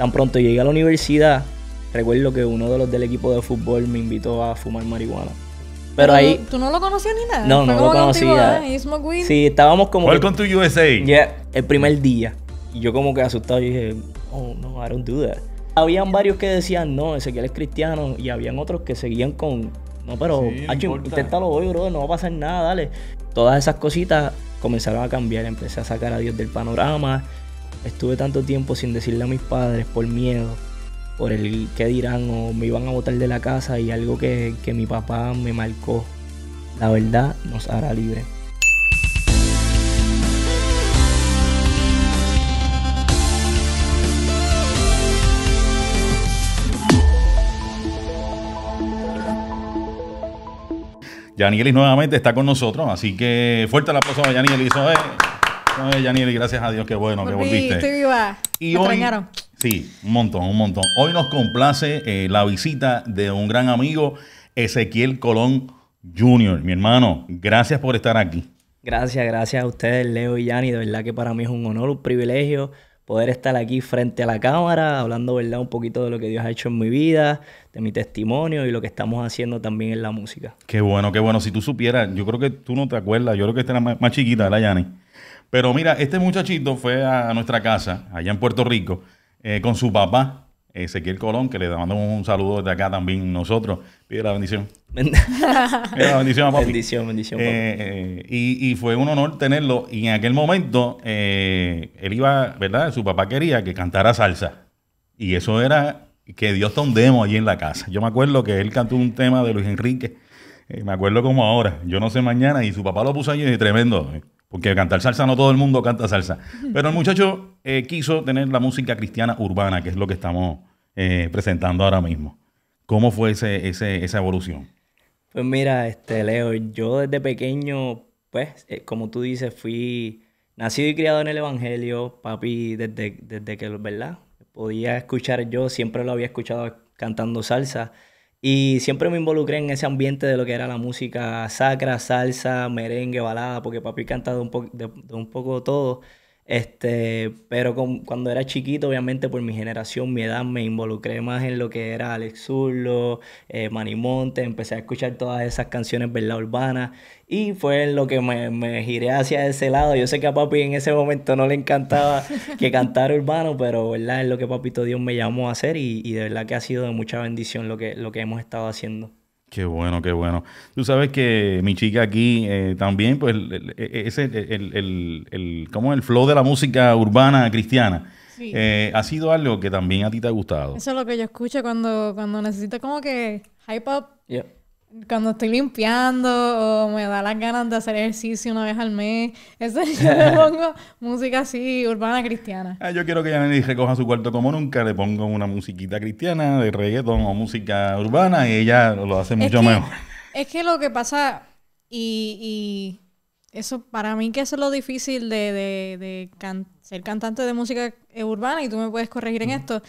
Tan pronto llegué a la universidad, recuerdo que uno de los del equipo de fútbol me invitó a fumar marihuana. Pero, ahí. ¿Tú no lo conocías ni nada? No, no lo conocía. Ah, sí, estábamos como. Welcome con tu USA. Yeah, el primer día. Y yo, como que asustado, dije, oh no, I don't do that. Habían varios que decían, no, Ezequiel es cristiano. Y habían otros que seguían con, no, pero sí, ah, inténtalo hoy, bro, no va a pasar nada, dale. Todas esas cositas comenzaron a cambiar, empecé a sacar a Dios del panorama, Estuve tanto tiempo sin decirle a mis padres por miedo, por el qué dirán o me iban a botar de la casa y algo que, mi papá me marcó. La verdad nos hará libre. Yanielis nuevamente está con nosotros, así que fuerte la aplauso a Yanielis. Eh, gracias a Dios, qué bueno que volviste. Estoy viva. Y Me Sí, un montón, un montón. Hoy nos complace eh, la visita de un gran amigo, Ezequiel Colón Jr. Mi hermano, gracias por estar aquí. Gracias, gracias a ustedes, Leo y Yanni. De verdad que para mí es un honor, un privilegio poder estar aquí frente a la cámara, hablando, ¿verdad? Un poquito de lo que Dios ha hecho en mi vida, de mi testimonio y lo que estamos haciendo también en la música. Qué bueno, qué bueno. Si tú supieras, yo creo que tú no te acuerdas, yo creo que esta era más, más chiquita, ¿verdad, Yanni? Pero mira, este muchachito fue a nuestra casa, allá en Puerto Rico, eh, con su papá, Ezequiel Colón, que le mandamos un saludo desde acá también nosotros. Pide la bendición. Pide la bendición Bendición, bendición. Eh, eh, y, fue un honor tenerlo. Y en aquel momento, él iba, ¿verdad? Su papá quería que cantara salsa. Y eso era que Dios tondemos allí en la casa. Yo me acuerdo que él cantó un tema de Luis Enrique. me acuerdo como ahora. Yo no sé mañana. Y su papá lo puso allí y tremendo porque cantar salsa no todo el mundo canta salsa. Pero el muchacho eh, quiso tener la música cristiana urbana, que es lo que estamos eh, presentando ahora mismo. ¿Cómo fue ese, esa evolución? Pues mira, este Leo, yo desde pequeño, pues, eh, como tú dices, fui nacido y criado en el Evangelio, papi, desde, desde que, ¿verdad? Podía escuchar yo, siempre lo había escuchado cantando salsa. Y siempre me involucré en ese ambiente de lo que era la música sacra, salsa, merengue, balada, porque papi cantaba de un, poco de, un poco todo. Este, pero cuando era chiquito, obviamente por mi generación, mi edad, me involucré más en lo que era Alex Zurlo, eh, Manimonte, empecé a escuchar todas esas canciones, ¿verdad? Urbanas. Y fue en lo que me, giré hacia ese lado. Yo sé que a papi en ese momento no le encantaba que cantara urbano, pero ¿verdad? es lo que papito Dios me llamó a hacer y, y de verdad que ha sido de mucha bendición lo que, lo que hemos estado haciendo. Qué bueno, qué bueno. Tú sabes que mi chica aquí eh, también, pues, e, e, ese, el, el, el, ¿cómo es? el flow de la música urbana cristiana. Sí. Eh, ha sido algo que también a ti te ha gustado. Eso es lo que yo escucho cuando, cuando necesito como que hype up. Yeah cuando estoy limpiando o me da las ganas de hacer ejercicio una vez al mes, yo le pongo música así, urbana cristiana. Ah, yo quiero que me recoja su cuarto como nunca, le pongo una musiquita cristiana de reggaeton o música urbana y ella lo hace mucho mejor. Es que lo que pasa, y, eso para mí que es lo difícil de, ser cantante de música urbana, y tú me puedes corregir en esto,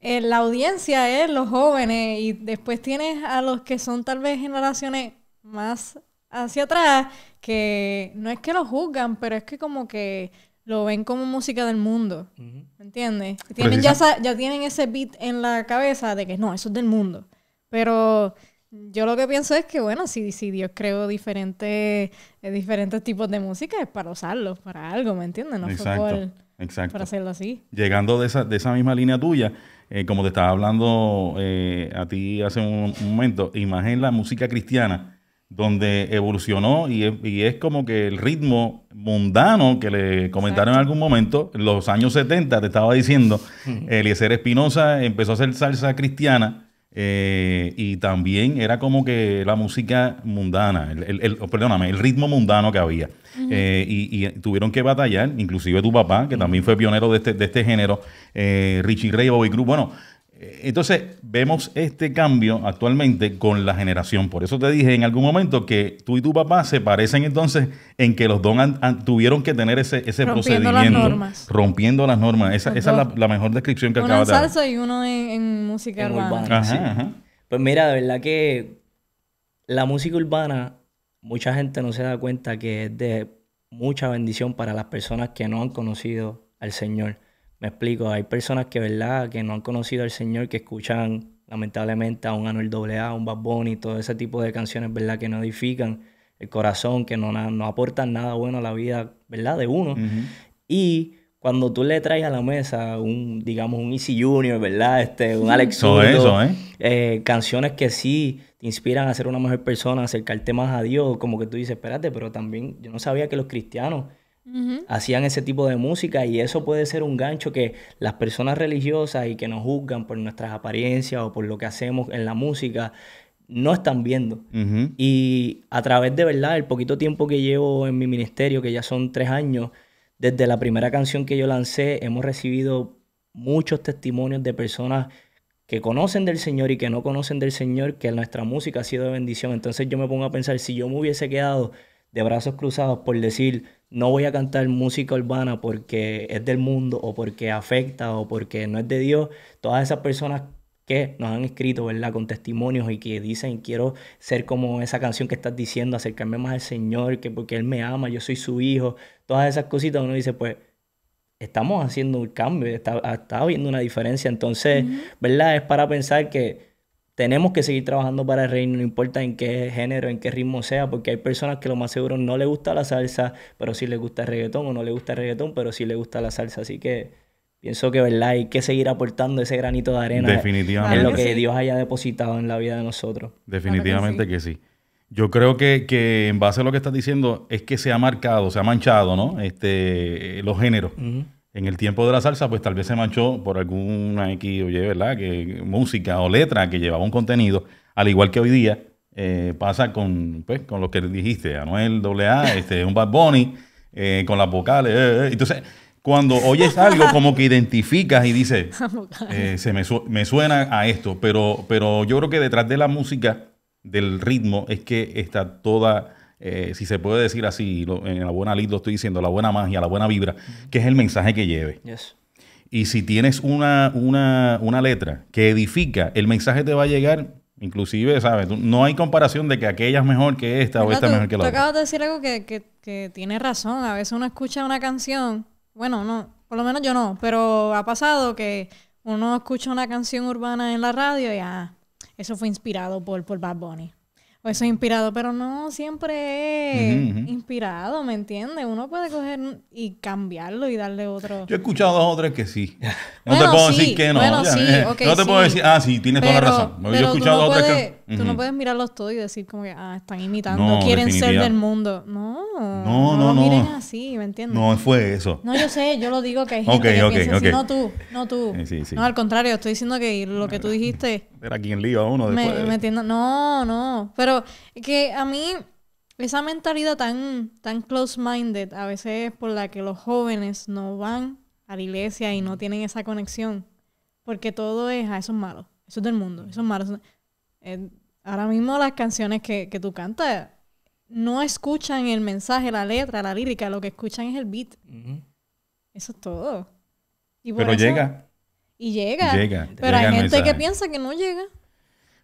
la audiencia es ¿eh? los jóvenes y después tienes a los que son tal vez generaciones más hacia atrás que no es que lo juzgan, pero es que como que lo ven como música del mundo. ¿Me ¿Entiendes? Tienen ya, ya tienen ese beat en la cabeza de que no, eso es del mundo. Pero yo lo que pienso es que, bueno, si, Dios creó diferentes, eh, diferentes tipos de música es para usarlo para algo, ¿me entiendes? No fue por, para hacerlo así. Llegando de esa, de esa misma línea tuya, eh, como te estaba hablando eh, a ti hace un, momento, imagen la música cristiana, donde evolucionó y es, como que el ritmo mundano que le comentaron en algún momento, los años 70, te estaba diciendo, Eliezer Espinosa empezó a hacer salsa cristiana eh, y también era como que la música mundana, el, perdóname, el ritmo mundano que había. Eh, y, tuvieron que batallar, inclusive tu papá, que también fue pionero de este, este género, eh, Richie Ray, Bobby Cruz. Bueno, eh, entonces, vemos este cambio actualmente con la generación. Por eso te dije en algún momento que tú y tu papá se parecen entonces en que los dos tuvieron que tener ese, ese procedimiento. Las Rompiendo las normas. Esa, es la, mejor descripción que acabo de dar. Uno en y uno en, música urbana. Pues mira, de verdad que la música urbana, mucha gente no se da cuenta que es de mucha bendición para las personas que no han conocido al Señor. Me explico, hay personas que, ¿verdad?, que no han conocido al Señor, que escuchan lamentablemente a un Anuel AA, un Bad Bunny, todo ese tipo de canciones, ¿verdad?, que no edifican el corazón, que no, no aportan nada bueno a la vida, ¿verdad?, de uno. Y cuando tú le traes a la mesa un, digamos, un Easy Junior, ¿verdad?, este, un Alex eh, canciones que sí te inspiran a ser una mejor persona, acercarte más a Dios, como que tú dices, espérate, pero también yo no sabía que los cristianos Hacían ese tipo de música y eso puede ser un gancho que las personas religiosas y que nos juzgan por nuestras apariencias o por lo que hacemos en la música no están viendo. Y a través de verdad, el poquito tiempo que llevo en mi ministerio, que ya son tres años, desde la primera canción que yo lancé, hemos recibido muchos testimonios de personas que conocen del Señor y que no conocen del Señor, que nuestra música ha sido de bendición. Entonces yo me pongo a pensar, si yo me hubiese quedado de brazos cruzados por decir, no voy a cantar música urbana porque es del mundo o porque afecta o porque no es de Dios, todas esas personas que nos han escrito, ¿verdad? Con testimonios y que dicen, quiero ser como esa canción que estás diciendo, acercarme más al Señor, que porque Él me ama, yo soy su hijo, todas esas cositas, uno dice, pues estamos haciendo un cambio, está, está habiendo una diferencia, entonces, ¿verdad? Es para pensar que tenemos que seguir trabajando para el reino, no importa en qué género, en qué ritmo sea, porque hay personas que lo más seguro no le gusta la salsa, pero sí le gusta el reggaetón, o no le gusta el reggaetón, pero sí le gusta la salsa. Así que pienso que, ¿verdad? Hay que seguir aportando ese granito de arena. Definitivamente. En lo que Dios haya depositado en la vida de nosotros. Definitivamente que sí. Yo creo que, en base a lo que estás diciendo es que se ha marcado, se ha manchado, ¿no? Este, los géneros en el tiempo de la salsa, pues tal vez se manchó por alguna X o ¿verdad? Que, música o letra que llevaba un contenido, al igual que hoy día eh, pasa con, pues, con lo que dijiste, Anuel AA, este, un Bad Bunny, eh, con las vocales. Eh, Entonces, cuando oyes algo, como que identificas y dices, se me, suena a esto, pero, pero yo creo que detrás de la música, del ritmo, es que está toda eh, si se puede decir así, en la buena lid estoy diciendo, la buena magia, la buena vibra, que es el mensaje que lleve. Y si tienes una, una, letra que edifica, el mensaje te va a llegar Inclusive, ¿sabes? No hay comparación de que aquella es mejor que esta o esta es mejor que la otra. acabas de decir algo que, que, tiene razón. A veces uno escucha una canción, bueno, no, por lo menos yo no, pero ha pasado que uno escucha una canción urbana en la radio y ah, eso fue inspirado por, por Bad Bunny o eso es inspirado, pero no siempre es inspirado, ¿me entiendes? Uno puede coger y cambiarlo y darle otro. Yo he escuchado dos o tres que sí. No te puedo decir que no. Bueno, eh. no te puedo decir, ah, sí, tienes toda la razón. Yo he escuchado dos o tres que. Tú no puedes mirarlos todos y decir, como que, ah, están imitando, quieren ser del mundo. No, no, no. No, miren así, ¿me entiendes? No fue eso. No, yo sé, yo lo digo que hay gente que okay, piensa así, no tú, no tú. no, al contrario, estoy diciendo que lo que tú dijiste era quien lío a uno después. No, no. Pero que a mí esa mentalidad tan, tan close-minded a veces es por la que los jóvenes no van a la iglesia y no tienen esa conexión. Porque todo es, a ah, esos malos. eso es del mundo, eso es malo. Eh, ahora mismo las canciones que, tú cantas no escuchan el mensaje, la letra, la lírica, lo que escuchan es el beat. Eso es todo. Pero llega. Y llega. pero hay gente que piensa que no llega.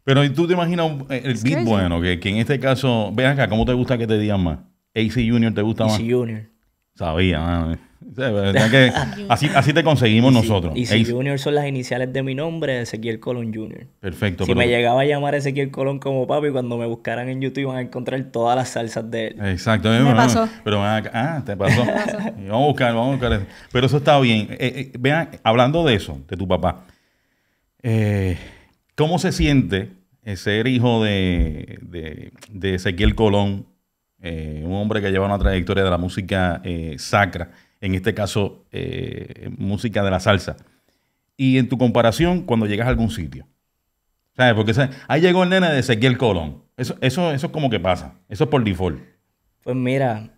Pero tú te imaginas eh, el beat bueno, que, en este caso, vean acá, ¿cómo te gusta que te digan más? AC Junior te gusta más. AC Junior. Sabía, así, así, te conseguimos nosotros. Y si Junior son las iniciales de mi nombre, Ezequiel Colón Junior. Perfecto. Si me llegaba a llamar Ezequiel Colón como papi, cuando me buscaran en YouTube van a encontrar todas las salsas de él. Exacto. Me eh, pasó. Pero ah, te pasó. vamos a buscar, vamos a buscar. Eso. Pero eso está bien. Eh, eh, vean, hablando de eso, de tu papá, ¿cómo se siente ser hijo de, de, de Ezequiel Colón? Eh, un hombre que lleva una trayectoria de la música eh, sacra, en este caso eh, música de la salsa. Y en tu comparación, cuando llegas a algún sitio. ¿Sabes? Porque ahí llegó el nene de Ezequiel Colón. Eso, eso, eso es como que pasa. Eso es por default. Pues mira,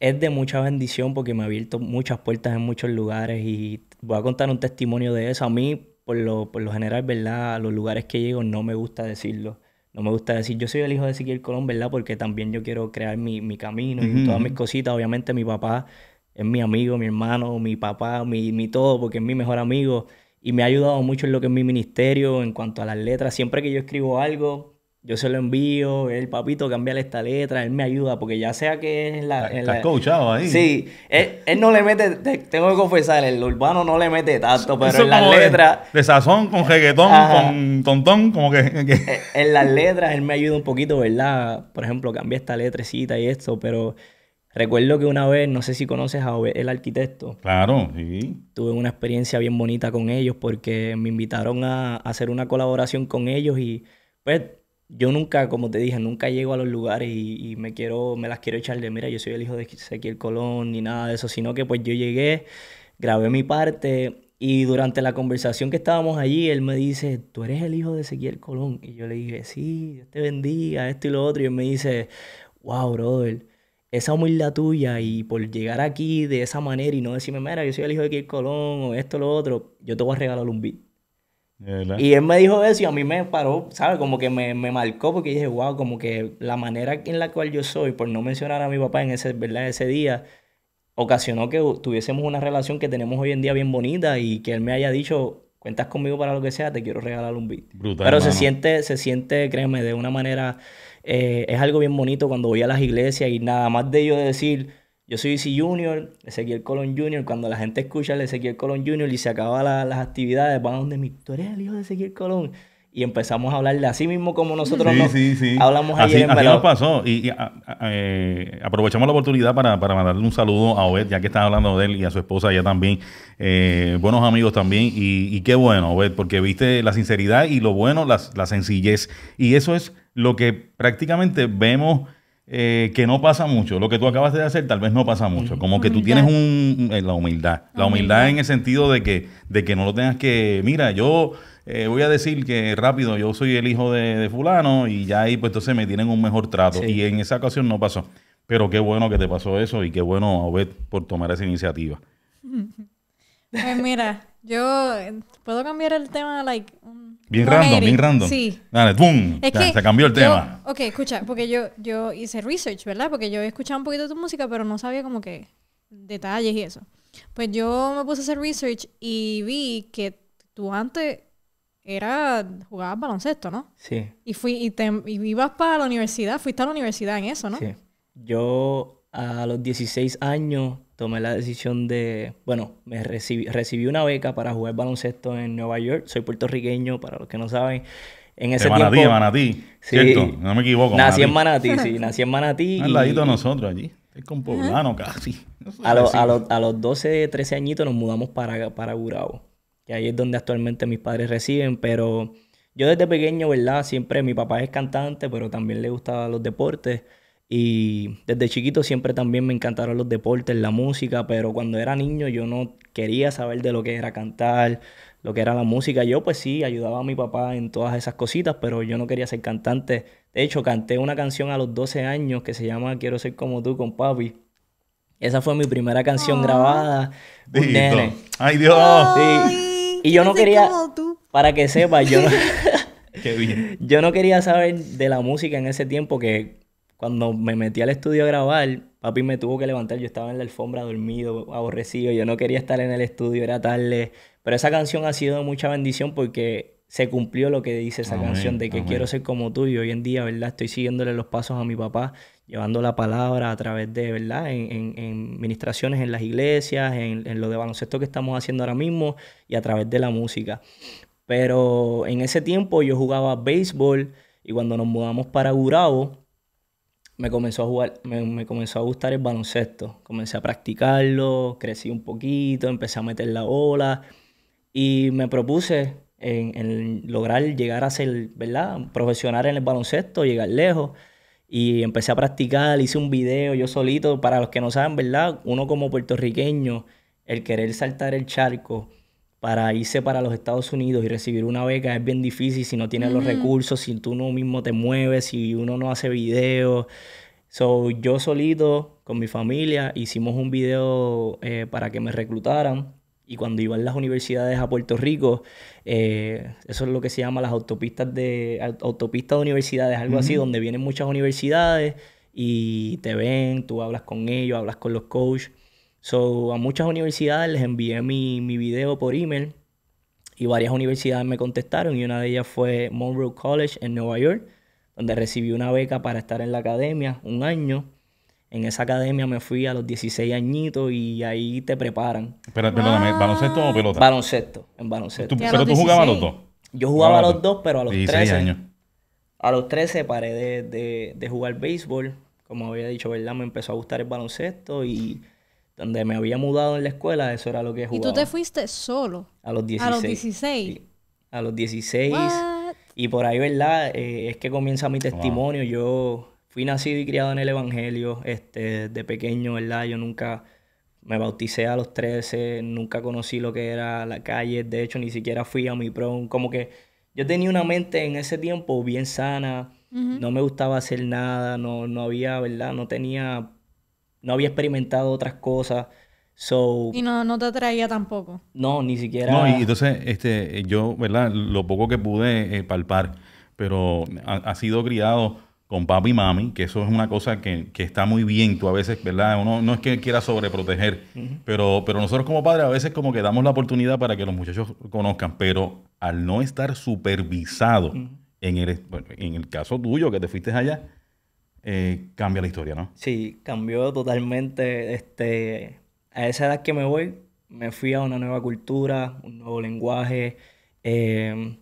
es de mucha bendición porque me ha abierto muchas puertas en muchos lugares y voy a contar un testimonio de eso. A mí, por lo, por lo general, ¿verdad? A los lugares que llego no me gusta decirlo no me gusta decir yo soy el hijo de Ezequiel Colón, ¿verdad? Porque también yo quiero crear mi, camino y todas mis cositas. Obviamente mi papá es mi amigo, mi hermano, mi papá, mi, mi, todo, porque es mi mejor amigo. Y me ha ayudado mucho en lo que es mi ministerio, en cuanto a las letras. Siempre que yo escribo algo, yo se lo envío, el papito cambia esta letra, él me ayuda, porque ya sea que es la... Estás coachado ahí. Sí, él, no le mete, tengo que confesar, el urbano no le mete tanto, pero en las letras... De, sazón, con reggaetón, con tontón, como que, e, En las letras él me ayuda un poquito, ¿verdad? Por ejemplo, cambia esta letrecita y esto, pero recuerdo que una vez, no sé si conoces a el arquitecto. Claro, sí. Tuve una experiencia bien bonita con ellos porque me invitaron a, a hacer una colaboración con ellos y pues yo nunca, como te dije, nunca llego a los lugares y, me quiero, me las quiero echar de, mira, yo soy el hijo de Ezequiel Colón, ni nada de eso, sino que pues yo llegué, grabé mi parte y durante la conversación que estábamos allí, él me dice, tú eres el hijo de Ezequiel Colón. Y yo le dije, sí, Dios te bendiga, esto y lo otro. Y él me dice, wow, brother, esa humildad tuya y por llegar aquí de esa manera y no decirme, mira, yo soy el hijo de Ezequiel Colón o esto, lo otro, yo te voy a regalar un beat y él me dijo eso y a mí me paró, ¿sabes? Como que me, me, marcó porque dije, wow, como que la manera en la cual yo soy, por no mencionar a mi papá en ese, ¿verdad? ese día, ocasionó que tuviésemos una relación que tenemos hoy en día bien bonita y que él me haya dicho, cuentas conmigo para lo que sea, te quiero regalar un beat. Pero se siente, se siente, créeme, de una manera, eh, es algo bien bonito cuando voy a las iglesias y nada más de yo decir yo soy Easy Junior, Ezequiel Colón Junior. Cuando la gente escucha el Ezequiel Colón Junior y se acaban las actividades, van a donde mi, tú eres el hijo de Ezequiel Colón. Y empezamos a hablarle así mismo como nosotros hablamos ayer así nos pasó. Y, eh, aprovechamos la oportunidad para, mandarle un saludo a Obed, ya que estás hablando de él y a su esposa ya también. Eh, buenos amigos también. Y, qué bueno, Obed, porque viste la sinceridad y lo bueno, la sencillez. Y eso es lo que prácticamente vemos eh, que no pasa mucho. Lo que tú acabas de hacer tal vez no pasa mucho. Como que tú tienes un, eh, la humildad. La humildad, en el sentido de que, de que no lo tengas que, mira, yo eh, voy a decir que rápido, yo soy el hijo de, fulano y ya ahí pues entonces me tienen un mejor trato. Y en esa ocasión no pasó. Pero qué bueno que te pasó eso y qué bueno, Obed, por tomar esa iniciativa. Pues mira, yo puedo cambiar el tema, like, Bien random, bien random. Sí. Dale, ¡boom! se cambió el tema. Ok, escucha, porque yo, yo hice research, ¿verdad? Porque yo he escuchado un poquito de tu música, pero no sabía como que detalles y eso. Pues yo me puse a hacer research y vi que tú antes era jugabas baloncesto, ¿no? Sí. Y fui y, te, y ibas para la universidad, fuiste a la universidad en eso, ¿no? Sí. Yo a los 16 años tomé la decisión de, bueno, me recibí, una beca para jugar baloncesto en Nueva York. Soy puertorriqueño, para los que no saben. En ese de Manatí, tiempo, Manatí, ¿cierto? no me equivoco. Nací en Manatí, sí, nací en Manatí. Al ladito de nosotros allí. Es con poblano casi. a, a, a, los 12, 13 añitos nos mudamos para, para Gurabo, que ahí es donde actualmente mis padres reciben, pero yo desde pequeño, ¿verdad? Siempre mi papá es cantante, pero también le gustaban los deportes. Y desde chiquito siempre también me encantaron los deportes, la música, pero cuando era niño yo no quería saber de lo que era cantar, lo que era la música. Yo pues sí, ayudaba a mi papá en todas esas cositas, pero yo no quería ser cantante. De hecho, canté una canción a los 12 años que se llama Quiero ser como tú con papi. Esa fue mi primera canción ah. grabada. ¡Ay, Dios! Y yo no quería, para que sepas, yo yo no quería saber de la música en ese tiempo que cuando me metí al estudio a grabar, papi me tuvo que levantar. Yo estaba en la alfombra dormido, aborrecido. Yo no quería estar en el estudio, era tarde. Pero esa canción ha sido de mucha bendición porque se cumplió lo que dice esa canción de que quiero ser como tú. Y hoy en día, ¿verdad? Estoy siguiéndole los pasos a mi papá, llevando la palabra a través de, ¿verdad? En, en, en ministraciones en las iglesias, en, en lo de baloncesto que estamos haciendo ahora mismo y a través de la música. Pero en ese tiempo yo jugaba béisbol y cuando nos mudamos para Gurabo, me comenzó a jugar, me, comenzó a gustar el baloncesto. Comencé a practicarlo, crecí un poquito, empecé a meter la bola y me propuse en, lograr llegar a ser, ¿verdad? Profesional en el baloncesto, llegar lejos. Y empecé a practicar, hice un video yo solito. Para los que no saben, ¿verdad? Uno como puertorriqueño, el querer saltar el charco para irse para los Estados Unidos y recibir una beca es bien difícil si no tienes los recursos, si tú no mismo te mueves, si uno no hace videos. So, yo solito, con mi familia, hicimos un video eh, para que me reclutaran. Y cuando iban las universidades a Puerto Rico, eh, eso es lo que se llama las autopistas de, de universidades, algo así, donde vienen muchas universidades y te ven, tú hablas con ellos, hablas con los coaches So, a muchas universidades les envié mi, mi video por email y varias universidades me contestaron y una de ellas fue Monroe College en Nueva York, donde recibí una beca para estar en la academia un año. En esa academia me fui a los 16 añitos y ahí te preparan. Espérate, Perdóname, ¿baloncesto o pelota? Baloncesto, en baloncesto. ¿Pero tú jugabas a los dos? Yo jugaba a los dos, pero a los 13. años. A los 13 paré de, de jugar béisbol. Como había dicho, ¿verdad? Me empezó a gustar el baloncesto y donde me había mudado en la escuela, eso era lo que jugaba. ¿Y tú te fuiste solo? A los 16. A los 16. A los 16. Y por ahí, ¿verdad? Eh, es que comienza mi testimonio. Yo fui nacido y criado en el Evangelio, este, de pequeño, ¿verdad? Yo nunca me bauticé a los 13, nunca conocí lo que era la calle, de hecho ni siquiera fui a mi prom, como que yo tenía una mente en ese tiempo bien sana, no me gustaba hacer nada, no, no había, ¿verdad? No tenía no había experimentado otras cosas. So, y no, te atraía tampoco. No, ni siquiera. No, y entonces este, yo, ¿verdad? Lo poco que pude eh, palpar, pero ha, sido criado con papi y mami, que eso es una cosa que, está muy bien. Tú a veces, ¿verdad? Uno no es que quiera sobreproteger, pero, pero nosotros como padres a veces como que damos la oportunidad para que los muchachos conozcan, pero al no estar supervisado, en, el, en el caso tuyo, que te fuiste allá, eh, cambia la historia, ¿no? Sí, cambió totalmente. Este, a esa edad que me voy, me fui a una nueva cultura, un nuevo lenguaje, em,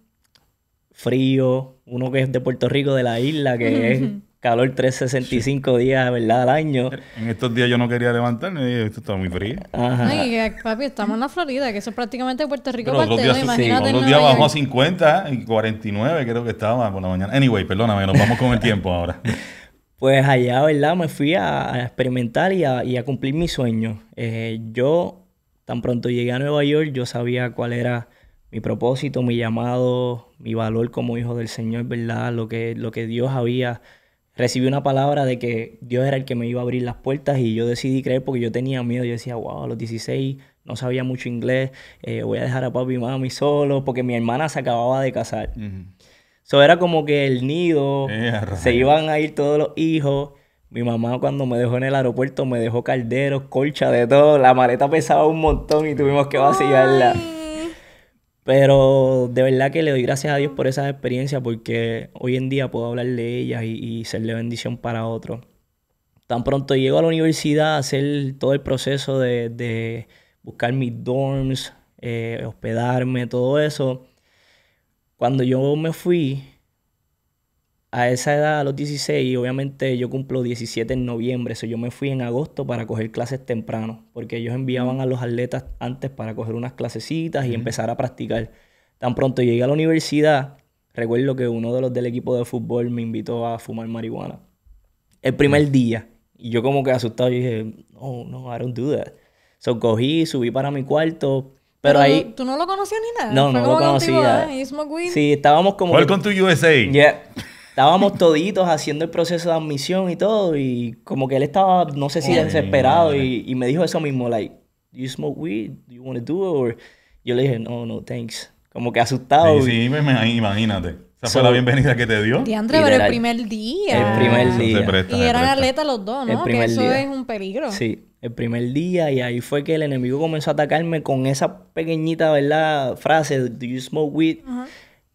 frío, uno que es de Puerto Rico, de la isla, que es calor 365 días, ¿verdad? Al año. En estos días yo no quería levantarme, esto está muy frío. Ajá. Ay, papi, estamos en la Florida, que eso es prácticamente Puerto Rico Pero días, Otros días bajó a 50 y 49 creo que estaba por la mañana. Anyway, perdóname, nos vamos con el tiempo ahora. Pues allá, ¿verdad? Me fui a, experimentar y a, cumplir mi sueño. Eh, yo, tan pronto llegué a Nueva York, yo sabía cuál era mi propósito, mi llamado, mi valor como hijo del Señor, ¿verdad? Lo que, lo que Dios había. Recibí una palabra de que Dios era el que me iba a abrir las puertas y yo decidí creer porque yo tenía miedo. Yo decía, wow, a los 16 no sabía mucho inglés, eh, voy a dejar a papi y mami solo porque mi hermana se acababa de casar. Eso era como que el nido, eh, se iban a ir todos los hijos. Mi mamá cuando me dejó en el aeropuerto me dejó calderos, colcha de todo. La maleta pesaba un montón y tuvimos que vacilarla. Pero de verdad que le doy gracias a Dios por esas experiencias porque hoy en día puedo hablar de ellas y, serle bendición para otros. Tan pronto llego a la universidad a hacer todo el proceso de, buscar mis dorms, eh, hospedarme, todo eso cuando yo me fui a esa edad, a los 16, obviamente yo cumplo 17 en noviembre, eso yo me fui en agosto para coger clases temprano, porque ellos enviaban mm. a los atletas antes para coger unas clasecitas y empezar a practicar. Tan pronto llegué a la universidad, recuerdo que uno de los del equipo de fútbol me invitó a fumar marihuana. El primer mm. día. Y yo como que asustado, dije, oh, no, I don't do that. So cogí, subí para mi cuarto, pero, ahí... Tú no lo conocías ni nada. No, Fue no como lo contigo, conocía. ¿eh? smoke weed. Sí, estábamos como... Welcome to USA. Yeah. Estábamos toditos haciendo el proceso de admisión y todo. Y como que él estaba, no sé si desesperado. Y, y, me dijo eso mismo, like, you smoke weed? Do you want to do it? Yo le dije, no, no, thanks. Como que asustado. Sí, sí, imagínate. Esa fue la bienvenida que te dio. Diandre, pero el primer día. El primer día. y eran atletas los dos, ¿no? que eso es un peligro. Sí, el primer día. Y ahí fue que el enemigo comenzó a atacarme con esa pequeñita, ¿verdad? Frase, do you smoke weed?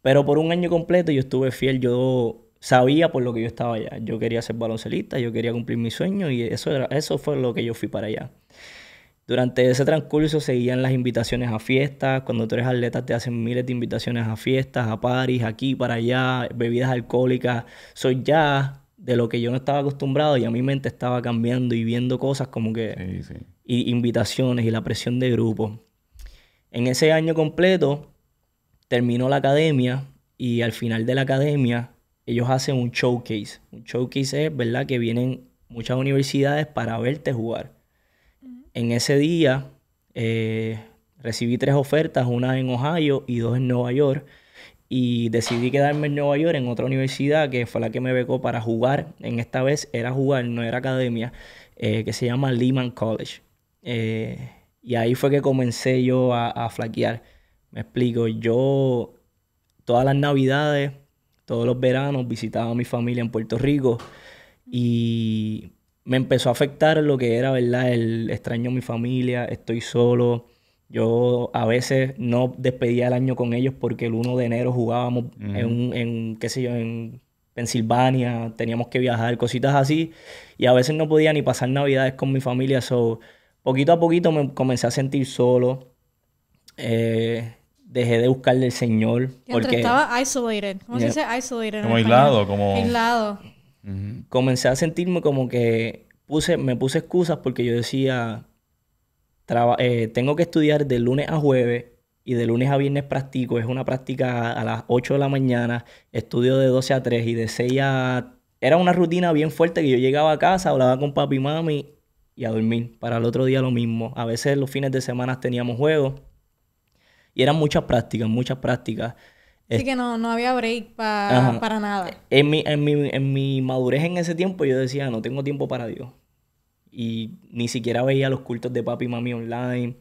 Pero por un año completo yo estuve fiel. Yo sabía por lo que yo estaba allá. Yo quería ser baloncelista, yo quería cumplir mi sueño y eso, era, eso fue lo que yo fui para allá. Durante ese transcurso seguían las invitaciones a fiestas. Cuando tú eres atleta te hacen miles de invitaciones a fiestas, a paris, aquí, para allá, bebidas alcohólicas. Soy ya de lo que yo no estaba acostumbrado y a mi mente estaba cambiando y viendo cosas como que... Y invitaciones y la presión de grupo. En ese año completo terminó la academia y al final de la academia ellos hacen un showcase. Un showcase es, ¿verdad? Que vienen muchas universidades para verte jugar en ese día eh, recibí tres ofertas, una en Ohio y dos en Nueva York. Y decidí quedarme en Nueva York, en otra universidad, que fue la que me becó para jugar. En esta vez era jugar, no era academia, eh, que se llama Lehman College. Eh, y ahí fue que comencé yo a, a flaquear. Me explico, yo todas las navidades, todos los veranos visitaba a mi familia en Puerto Rico y me empezó a afectar lo que era, ¿verdad? El extraño a mi familia, estoy solo. Yo a veces no despedía el año con ellos porque el 1 de enero jugábamos en, qué sé yo, en Pensilvania, teníamos que viajar, cositas así. Y a veces no podía ni pasar navidades con mi familia. So, poquito a poquito me comencé a sentir solo. Eh, dejé de buscarle al Señor. Porque estaba isolated. ¿Cómo se dice isolated? Como aislado, como... Aislado. Comencé a sentirme como que puse, me puse excusas porque yo decía, eh, tengo que estudiar de lunes a jueves y de lunes a viernes practico. Es una práctica a las 8 de la mañana, estudio de 12 a 3 y de 6 a... Era una rutina bien fuerte que yo llegaba a casa, hablaba con papi y mami y a dormir. Para el otro día lo mismo. A veces los fines de semana teníamos juegos. Y eran muchas prácticas, muchas prácticas. Así que no, no había break para nada. En mi, madurez en ese tiempo yo decía, no tengo tiempo para Dios. Y ni siquiera veía los cultos de papi y mami online.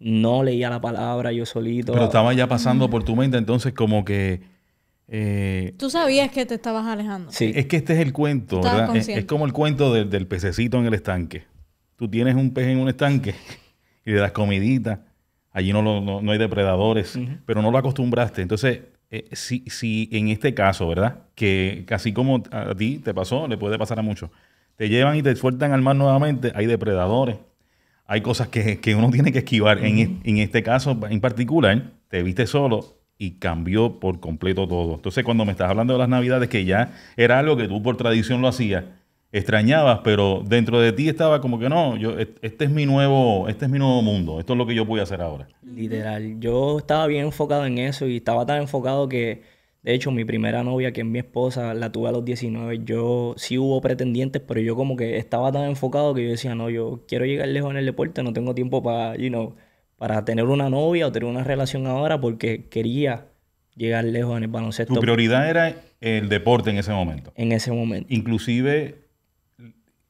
No leía la palabra yo solito. Pero estaba ya pasando por tu mente entonces como que... Eh, Tú sabías que te estabas alejando. Sí. Es que este es el cuento, ¿verdad? Es, como el cuento del pececito en el estanque. Tú tienes un pez en un estanque y de las comiditas. Allí no, no, hay depredadores, pero no lo acostumbraste. Entonces eh, si, en este caso, ¿verdad? Que casi como a ti te pasó, le puede pasar a muchos, te llevan y te sueltan al mar nuevamente, hay depredadores, hay cosas que, uno tiene que esquivar. en, e, en este caso en particular, te viste solo y cambió por completo todo. Entonces, cuando me estás hablando de las navidades, que ya era algo que tú por tradición lo hacías, extrañabas, pero dentro de ti estaba como que no, yo e, este es mi nuevo, este es mi nuevo mundo, esto es lo que yo voy a hacer ahora. Literal, yo estaba bien enfocado en eso y estaba tan enfocado que de hecho mi primera novia, que es mi esposa, la tuve a los 19. Yo sí hubo pretendientes, pero yo como que estaba tan enfocado que yo decía, "No, yo quiero llegar lejos en el deporte, no tengo tiempo para, you know, para tener una novia o tener una relación ahora porque quería llegar lejos en el baloncesto." Tu prioridad era el deporte en ese momento. En ese momento. Inclusive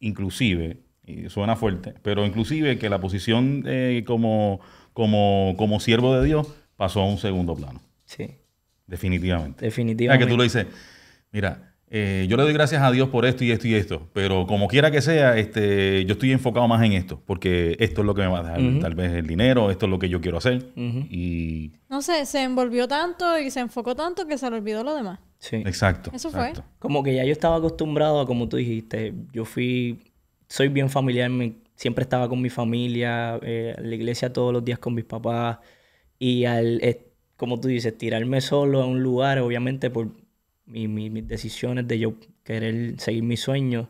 inclusive, y suena fuerte, pero inclusive que la posición eh, como, como, como siervo de Dios pasó a un segundo plano. Sí. Definitivamente. Definitivamente. que tú lo dices, mira, eh, yo le doy gracias a Dios por esto y esto y esto, pero como quiera que sea, este, yo estoy enfocado más en esto, porque esto es lo que me va a dejar tal vez el dinero, esto es lo que yo quiero hacer. y... No sé, se envolvió tanto y se enfocó tanto que se le olvidó lo demás. Sí. Exacto. Eso fue. Como que ya yo estaba acostumbrado a, como tú dijiste, yo fui, soy bien familiar, siempre estaba con mi familia, eh, en la iglesia todos los días con mis papás y al, eh, como tú dices, tirarme solo a un lugar, obviamente por mis decisiones de yo querer seguir mis sueños,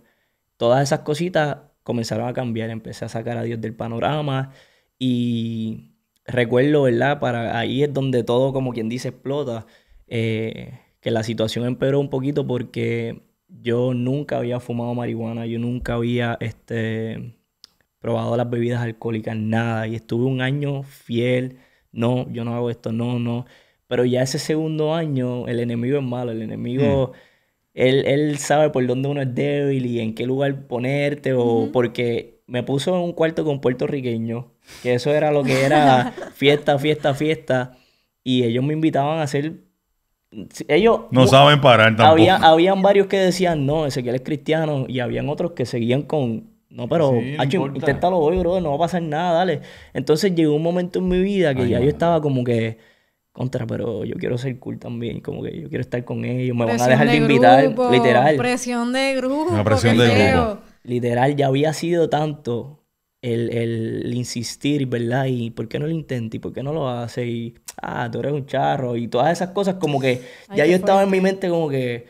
todas esas cositas comenzaron a cambiar, empecé a sacar a Dios del panorama y recuerdo, ¿verdad? Para ahí es donde todo, como quien dice, explota. Eh, que la situación empeoró un poquito porque yo nunca había fumado marihuana, yo nunca había este, probado las bebidas alcohólicas, nada. Y estuve un año fiel, no, yo no hago esto, no, no. Pero ya ese segundo año, el enemigo es malo, el enemigo... Hmm. Él, sabe por dónde uno es débil y en qué lugar ponerte, o porque me puso en un cuarto con puertorriqueño, que eso era lo que era fiesta, fiesta, fiesta, y ellos me invitaban a hacer ellos no saben parar tampoco. Había, habían varios que decían, no, Ezequiel es cristiano, y habían otros que seguían con, no, pero sí, inténtalo hoy, bro. no va a pasar nada, dale. Entonces llegó un momento en mi vida que ya yo estaba como que, contra, pero yo quiero ser cool también, como que yo quiero estar con ellos, me van a dejar de, invitar, literal. Presión de Una presión de grupo. Literal, ya había sido tanto el, insistir, ¿verdad? Y por qué no lo intenta por qué no lo hace y, ah, tú eres un charro y todas esas cosas como que ya yo estaba en mi mente como que,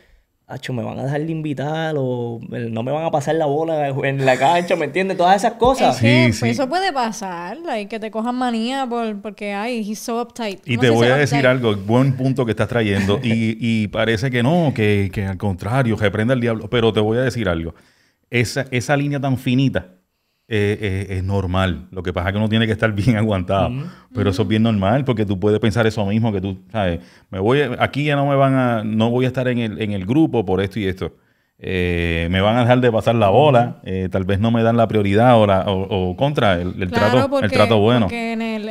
acho, me van a dejar de invitar o eh, no me van a pasar la bola en la cancha, ¿me entiendes? Todas esas cosas. Pues, sí, eso puede pasar, like, que te cojan manía por, porque, ay, he's so uptight. Y te voy a decir algo, buen punto que estás trayendo y, parece que no, que, que al contrario, que prenda el diablo, pero te voy a decir algo. Esa, esa línea tan finita eh, eh, es normal. Lo que pasa es que uno tiene que estar bien aguantado. Pero eso es bien normal porque tú puedes pensar eso mismo, que tú, ¿sabes? Me voy, aquí ya no me van a, no voy a estar en el, en el grupo por esto y esto. Eh, me van a dejar de pasar la bola, tal vez no me dan la prioridad o, o, contra el, trato, el trato bueno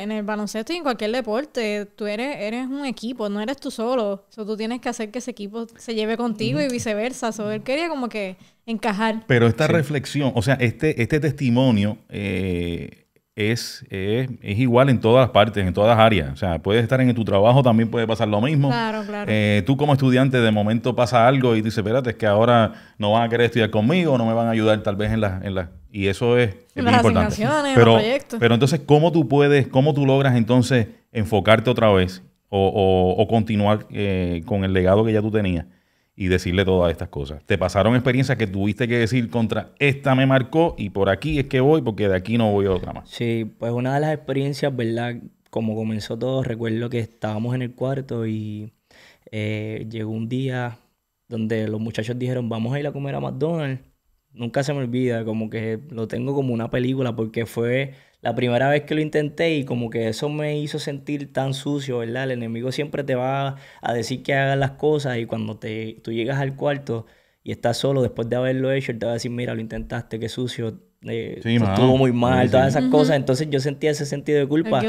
en el baloncesto y en cualquier deporte, tú eres, eres un equipo, no eres tú solo. So, tú tienes que hacer que ese equipo se lleve contigo y viceversa. So, él quería como que encajar. Pero esta reflexión, o sea, este, este testimonio eh, es, es, es, igual en todas las partes, en todas las áreas. O sea, puedes estar en tu trabajo, también puede pasar lo mismo. Claro, claro. Eh, tú como estudiante de momento pasa algo y dices, espérate, es que ahora no van a querer estudiar conmigo, no me van a ayudar tal vez en las... En la, y eso es, En las importante. Pero, los pero entonces, ¿cómo tú puedes, cómo tú logras entonces enfocarte otra vez o, o, continuar eh, con el legado que ya tú tenías? y decirle todas estas cosas. ¿Te pasaron experiencias que tuviste que decir contra esta me marcó y por aquí es que voy porque de aquí no voy a otra más? Sí, pues una de las experiencias, ¿verdad? Como comenzó todo, recuerdo que estábamos en el cuarto y eh, llegó un día donde los muchachos dijeron, vamos a ir a comer a McDonald's. Nunca se me olvida, como que lo tengo como una película porque fue la primera vez que lo intenté y como que eso me hizo sentir tan sucio, ¿verdad? El enemigo siempre te va a decir que hagas las cosas y cuando te, tú llegas al cuarto y estás solo después de haberlo hecho, él te va a decir, mira, lo intentaste, qué sucio, eh, estuvo muy mal, todas esas cosas. Entonces yo sentía ese sentido de culpa.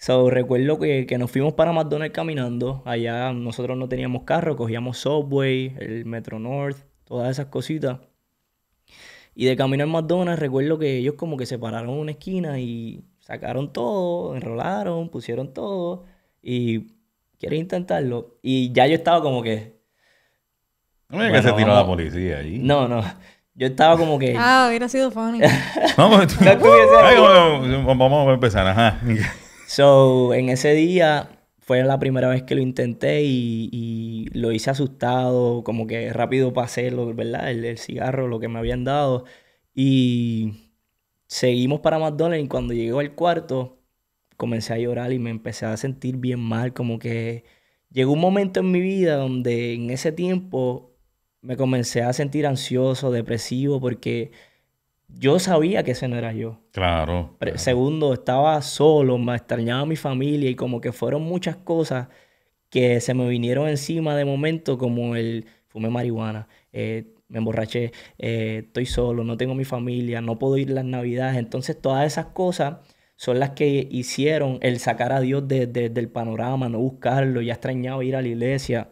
So, recuerdo que, que, nos fuimos para McDonald's caminando. Allá nosotros no teníamos carro, cogíamos Subway, el Metro North, todas esas cositas. Y de camino al McDonald's recuerdo que ellos como que se pararon en una esquina y sacaron todo, enrolaron, pusieron todo y quieres intentarlo. Y ya yo estaba como que... No me digas que se tiró la policía ahí. No, no. Yo estaba como que. Ah, hubiera sido funny. vamos a no, pues, vamos a empezar, ajá. So, en ese día, fue la primera vez que lo intenté y, lo hice asustado, como que rápido pasé lo, ¿verdad? El, el, cigarro, lo que me habían dado. Y seguimos para McDonald's y cuando llegó al cuarto comencé a llorar y me empecé a sentir bien mal, como que llegó un momento en mi vida donde en ese tiempo me comencé a sentir ansioso, depresivo, porque yo sabía que ese no era yo. Claro, Segundo, estaba solo, me extrañaba mi familia y como que fueron muchas cosas que se me vinieron encima de momento, como el fumé marihuana, eh, me emborraché, eh, estoy solo, no tengo mi familia, no puedo ir las navidades. Entonces, todas esas cosas son las que hicieron el sacar a Dios del panorama, no buscarlo, ya extrañado ir a la iglesia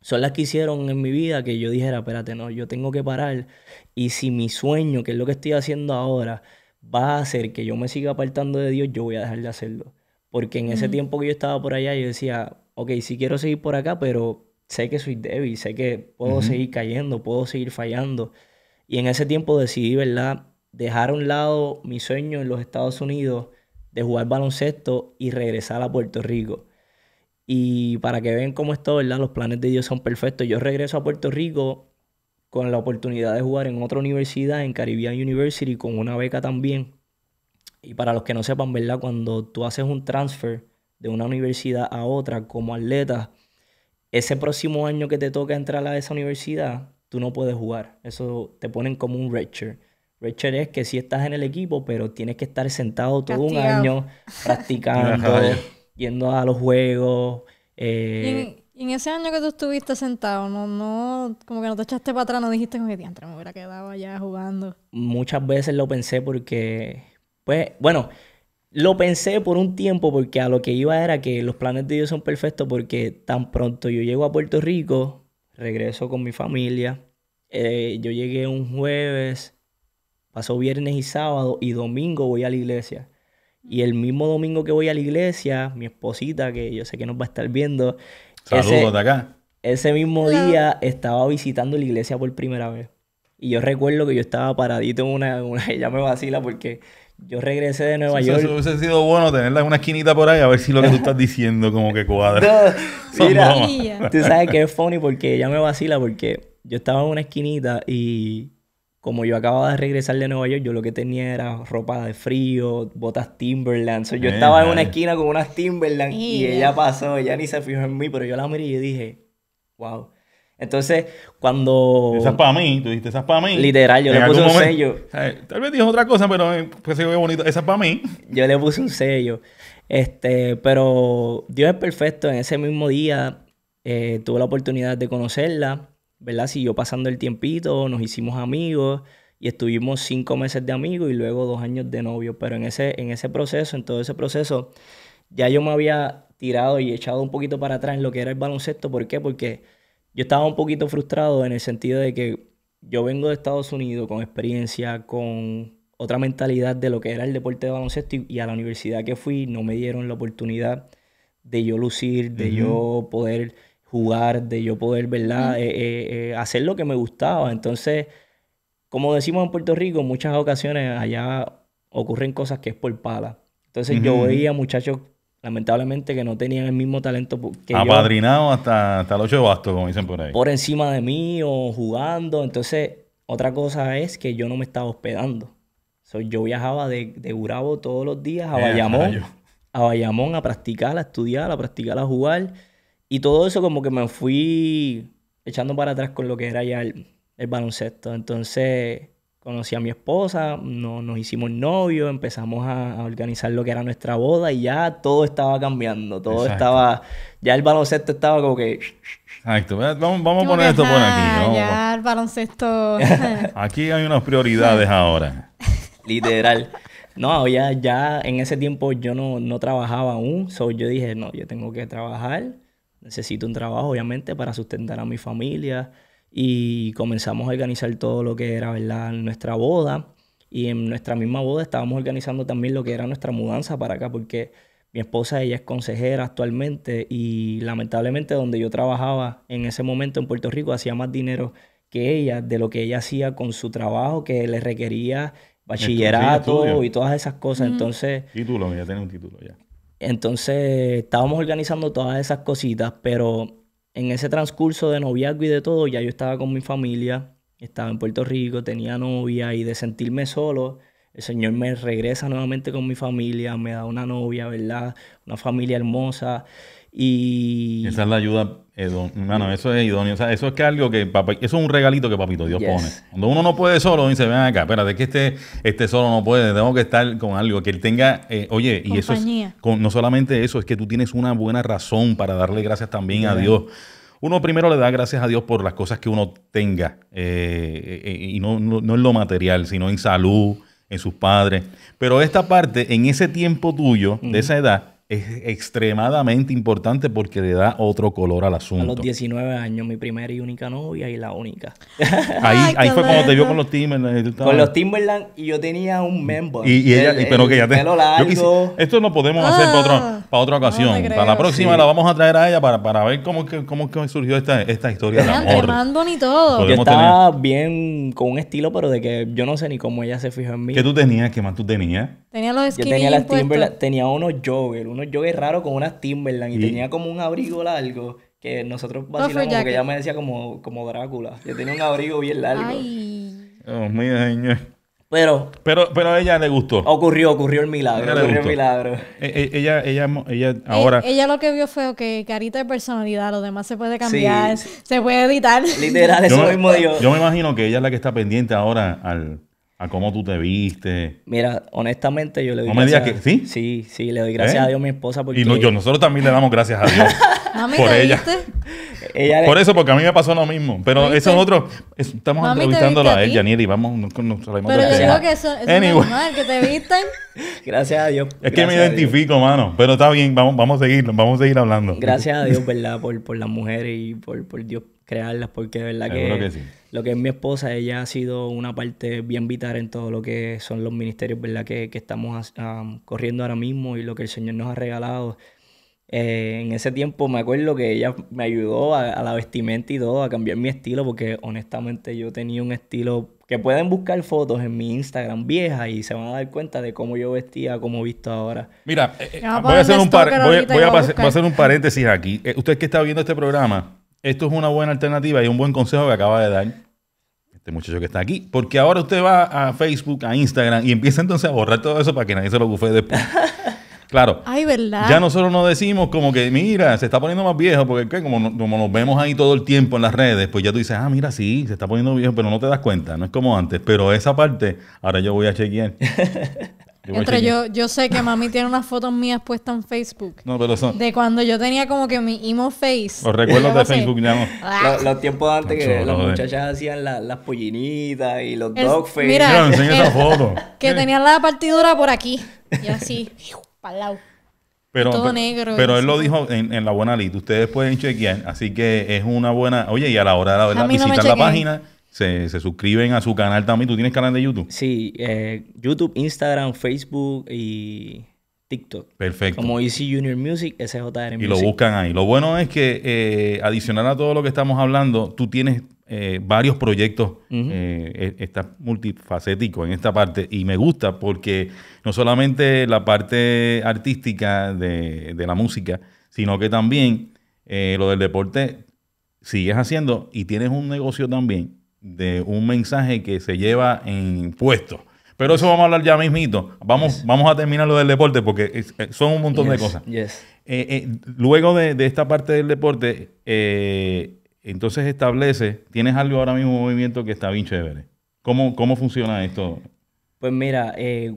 son las que hicieron en mi vida que yo dijera, espérate, no, yo tengo que parar. Y si mi sueño, que es lo que estoy haciendo ahora, va a hacer que yo me siga apartando de Dios, yo voy a dejar de hacerlo. Porque en ese tiempo que yo estaba por allá, yo decía, ok, sí quiero seguir por acá, pero sé que soy débil, sé que puedo seguir cayendo, puedo seguir fallando. Y en ese tiempo decidí, ¿verdad?, dejar a un lado mi sueño en los Estados Unidos de jugar baloncesto y regresar a Puerto Rico. Y para que vean cómo todo, ¿verdad? Los planes de Dios son perfectos. Yo regreso a Puerto Rico con la oportunidad de jugar en otra universidad, en Caribbean University, con una beca también. Y para los que no sepan, ¿verdad? Cuando tú haces un transfer de una universidad a otra como atleta, ese próximo año que te toca entrar a esa universidad, tú no puedes jugar. Eso te ponen como un redshirt. Redshirt es que si estás en el equipo, pero tienes que estar sentado todo un año practicando yendo a los juegos. Eh, y, en, ese año que tú estuviste sentado, no, no, como que no te echaste para atrás, no dijiste como que diantre me hubiera quedado allá jugando. Muchas veces lo pensé porque, pues, bueno, lo pensé por un tiempo porque a lo que iba era que los planes de Dios son perfectos porque tan pronto yo llego a Puerto Rico, regreso con mi familia. Eh, yo llegué un jueves, pasó viernes y sábado y domingo voy a la iglesia. Y el mismo domingo que voy a la iglesia, mi esposita, que yo sé que nos va a estar viendo. Saludos de acá. Ese mismo día estaba visitando la iglesia por primera vez. Y yo recuerdo que yo estaba paradito en una, ella me vacila porque yo regresé de Nueva York. Eso hubiese sido bueno tenerla en una esquinita por ahí a ver si lo que tú estás diciendo como que cuadra. mira, tú sabes que es funny porque ella me vacila porque yo estaba en una esquinita y como yo acababa de regresar de Nueva York, yo lo que tenía era ropa de frío, botas Timberland. yo eh, estaba en una esquina con unas Timberland y, ella pasó, ella ni se fijó en mí, pero yo la miré y dije, wow. Entonces, cuando. Esa es para mí, tú dijiste, esa es para mí. Literal, yo le puse un sello. Eh, tal vez dijo otra cosa, pero eh, pues se ve bonito. Esa para mí. Yo le puse un sello. Este, pero Dios es perfecto. En ese mismo día tuve la oportunidad de conocerla ¿verdad? Siguió pasando el tiempito, nos hicimos amigos y estuvimos cinco meses de amigos y luego dos años de novio. Pero en ese, en ese proceso, en todo ese proceso, ya yo me había tirado y echado un poquito para atrás en lo que era el baloncesto. ¿Por qué? Porque yo estaba un poquito frustrado en el sentido de que yo vengo de Estados Unidos con experiencia, con otra mentalidad de lo que era el deporte de baloncesto y, a la universidad que fui no me dieron la oportunidad de yo lucir, de yo poder jugar, de yo poder, ¿verdad? Eh, eh, eh, hacer lo que me gustaba. Entonces, como decimos en Puerto Rico, en muchas ocasiones allá ocurren cosas que es por pala. Entonces yo veía muchachos, lamentablemente, que no tenían el mismo talento que Apadrinado hasta, hasta el 8 basto, como dicen por ahí. Por encima de mí o jugando. Entonces, otra cosa es que yo no me estaba hospedando. yo viajaba de, de Urabo todos los días a Bayamón. a Bayamón a practicar, a estudiar, a practicar, a jugar. Y todo eso como que me fui echando para atrás con lo que era ya el, baloncesto. Entonces conocí a mi esposa, no, nos hicimos novios, empezamos a, organizar lo que era nuestra boda y ya todo estaba cambiando, todo estaba, ya el baloncesto estaba como que... Exacto, vamos, vamos a poner esto por aquí. Ya el baloncesto... aquí hay unas prioridades ahora. Literal. No, ya, ya en ese tiempo yo no, no trabajaba aún, yo dije, no, yo tengo que trabajar necesito un trabajo, obviamente, para sustentar a mi familia. Y comenzamos a organizar todo lo que era, ¿verdad?, nuestra boda. Y en nuestra misma boda estábamos organizando también lo que era nuestra mudanza para acá, porque mi esposa, ella es consejera actualmente y lamentablemente donde yo trabajaba en ese momento en Puerto Rico hacía más dinero que ella, de lo que ella hacía con su trabajo, que le requería bachillerato y todas esas cosas. Mm y Entonces... Título, un título ya. Entonces estábamos organizando todas esas cositas, pero en ese transcurso de noviazgo y de todo, ya yo estaba con mi familia, estaba en Puerto Rico, tenía novia y de sentirme solo, el Señor me regresa nuevamente con mi familia, me da una novia, ¿verdad? Una familia hermosa. Y... Esa es la ayuda hermano, eso es idóneo. eso es que algo que eso es un regalito que papito Dios pone. Cuando uno no puede solo, dice, ven acá, espérate, que este, este solo no puede, tengo que estar con algo, que él tenga, eh, oye, y eso no solamente eso, es que tú tienes una buena razón para darle gracias también a Dios. Uno primero le da gracias a Dios por las cosas que uno tenga, eh, eh, y no, no, en lo material, sino en salud, en sus padres. Pero esta parte, en ese tiempo tuyo, de esa edad, es extremadamente importante porque le da otro color al asunto. A los 19 años, mi primera y única novia y la única. Ahí, ahí fue cuando te vio con los Timberland. Con los Timberland y yo tenía un member. Y, ella, pero que ya te... largo. esto lo podemos hacer para, ah, otra, para otra ocasión. para la próxima la vamos a traer a ella para, para ver cómo, que, cómo que surgió esta, esta historia de amor. Random ni todo. estaba bien con un estilo, pero de que yo no sé ni cómo ella se fijó en mí. ¿Qué tú tenías? ¿Qué más tú tenías? Tenía los yo tenía Timberland, tenía unos joggers, unos yo joggers raro con una Timberland y, tenía como un abrigo largo que nosotros vacilamos ya que ella me decía como, como Drácula. Yo tenía un abrigo bien largo. Pero, pero, pero a ella le gustó. Ocurrió, ocurrió el milagro. E, e, ella, ella, e, ahora. ella lo que vio fue que carita de personalidad, lo demás se puede cambiar, se puede editar. Literal, eso yo, mismo Dios. Yo me imagino que ella es la que está pendiente ahora al, a cómo tú te viste. Mira, honestamente yo le doy no gracias. Me digas que, ¿sí? Sí, sí, le doy gracias ¿Eh? a Dios a mi esposa porque... Y yo, nosotros también le damos gracias a Dios. por ella. Por eso, porque a mí me pasó lo mismo. Pero eso es otro... estamos Mami, entrevistándola a ella, y Vamos, nos, nos Pero yo digo que eso, es normal, que te visten. gracias a Dios. Es que me identifico, mano. Pero está bien, vamos, vamos a seguir, vamos a seguir hablando. Gracias a Dios, ¿verdad? Por, por las mujeres y por, por Dios crearlas, porque de verdad Seguro que... que sí lo que es mi esposa, ella ha sido una parte bien vital en todo lo que son los ministerios, ¿verdad? Que, que estamos corriendo ahora mismo y lo que el Señor nos ha regalado. Eh, en ese tiempo me acuerdo que ella me ayudó a, la vestimenta y todo, a cambiar mi estilo, porque honestamente yo tenía un estilo que pueden buscar fotos en mi Instagram vieja y se van a dar cuenta de cómo yo vestía, cómo visto ahora. Mira, eh, voy, a hacer un voy, a, un paréntesis aquí. Eh, usted que está viendo este programa, esto es una buena alternativa y un buen consejo que acaba de dar este muchacho que está aquí. Porque ahora usted va a Facebook, a Instagram y empieza entonces a borrar todo eso para que nadie se lo bufe después. Claro. Ay, ¿verdad? Ya nosotros nos decimos como que, mira, se está poniendo más viejo, porque Como, como, nos vemos ahí todo el tiempo en las redes, pues ya tú dices, ah, mira, sí, se está poniendo viejo, pero no te das cuenta, no es como antes. Pero esa parte, ahora yo voy a chequear. Entre yo, yo sé que mami tiene unas fotos mías puestas en Facebook. No, pero son. De cuando yo tenía como que mi emo face. Los recuerdos de Facebook ya ah. Los, tiempos antes que las muchachas hacían las pollinitas y los dogface. Mira, mira esa eh, foto. Que tenían la partidura por aquí. Y así, para lado. Pero, todo negro. Pero él lo dijo en, la buena lista. Ustedes pueden chequear. Así que es una buena. Oye, y a la hora de la visitar la página se, suscriben a su canal también. ¿Tú tienes canal de YouTube? Sí, eh, YouTube, Instagram, Facebook y TikTok. Perfecto. Como Easy Junior Music, SJR Y lo buscan ahí. Lo bueno es que, eh, adicional a todo lo que estamos hablando, tú tienes eh, varios proyectos, e, estás multifacético en esta parte y me gusta porque no solamente la parte artística de, la música, sino que también lo del deporte sigues haciendo y tienes un negocio también de un mensaje que se lleva en puesto. Pero eso vamos a hablar ya mismito. Vamos, vamos a terminar lo del deporte porque eh, son un montón de cosas. Eh, eh, luego de, esta parte del deporte, entonces establece, tienes algo ahora mismo, un movimiento que está bien chévere. ¿Cómo, cómo funciona esto? Pues mira,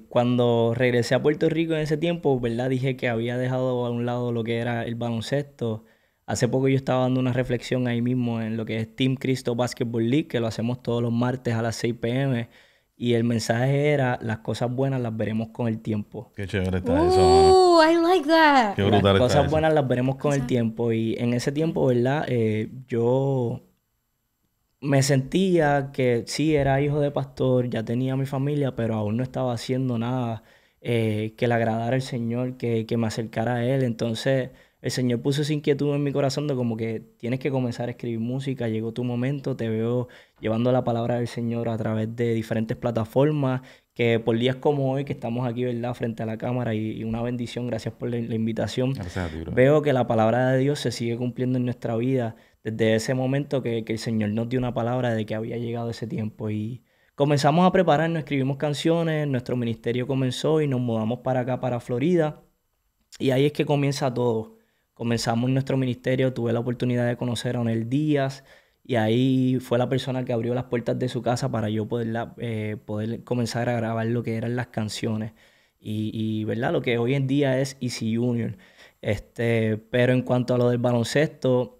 cuando regresé a Puerto Rico en ese tiempo, ¿verdad? Dije que había dejado a un lado lo que era el baloncesto Hace poco yo estaba dando una reflexión ahí mismo en lo que es Team Cristo Basketball League, que lo hacemos todos los martes a las 6 pm. Y el mensaje era, las cosas buenas las veremos con el tiempo. Qué chévere está I like that. Qué brutal las cosas buenas las veremos con el tiempo. Y en ese tiempo, ¿verdad? Eh, yo me sentía que sí, era hijo de pastor, ya tenía mi familia, pero aún no estaba haciendo nada eh, que le agradara al Señor, que, que me acercara a Él. Entonces el Señor puso esa inquietud en mi corazón de como que tienes que comenzar a escribir música, llegó tu momento, te veo llevando la palabra del Señor a través de diferentes plataformas, que por días como hoy que estamos aquí, ¿verdad?, frente a la cámara y, una bendición, gracias por la, invitación. veo que la palabra de Dios se sigue cumpliendo en nuestra vida desde ese momento que, que el Señor nos dio una palabra de que había llegado ese tiempo y comenzamos a prepararnos, escribimos canciones, nuestro ministerio comenzó y nos mudamos para acá, para Florida. Y ahí es que comienza todo comenzamos nuestro ministerio, tuve la oportunidad de conocer a Onel Díaz y ahí fue la persona que abrió las puertas de su casa para yo poderla, eh, poder comenzar a grabar lo que eran las canciones y, ¿verdad? lo que hoy en día es Easy Junior. Este, pero en cuanto a lo del baloncesto...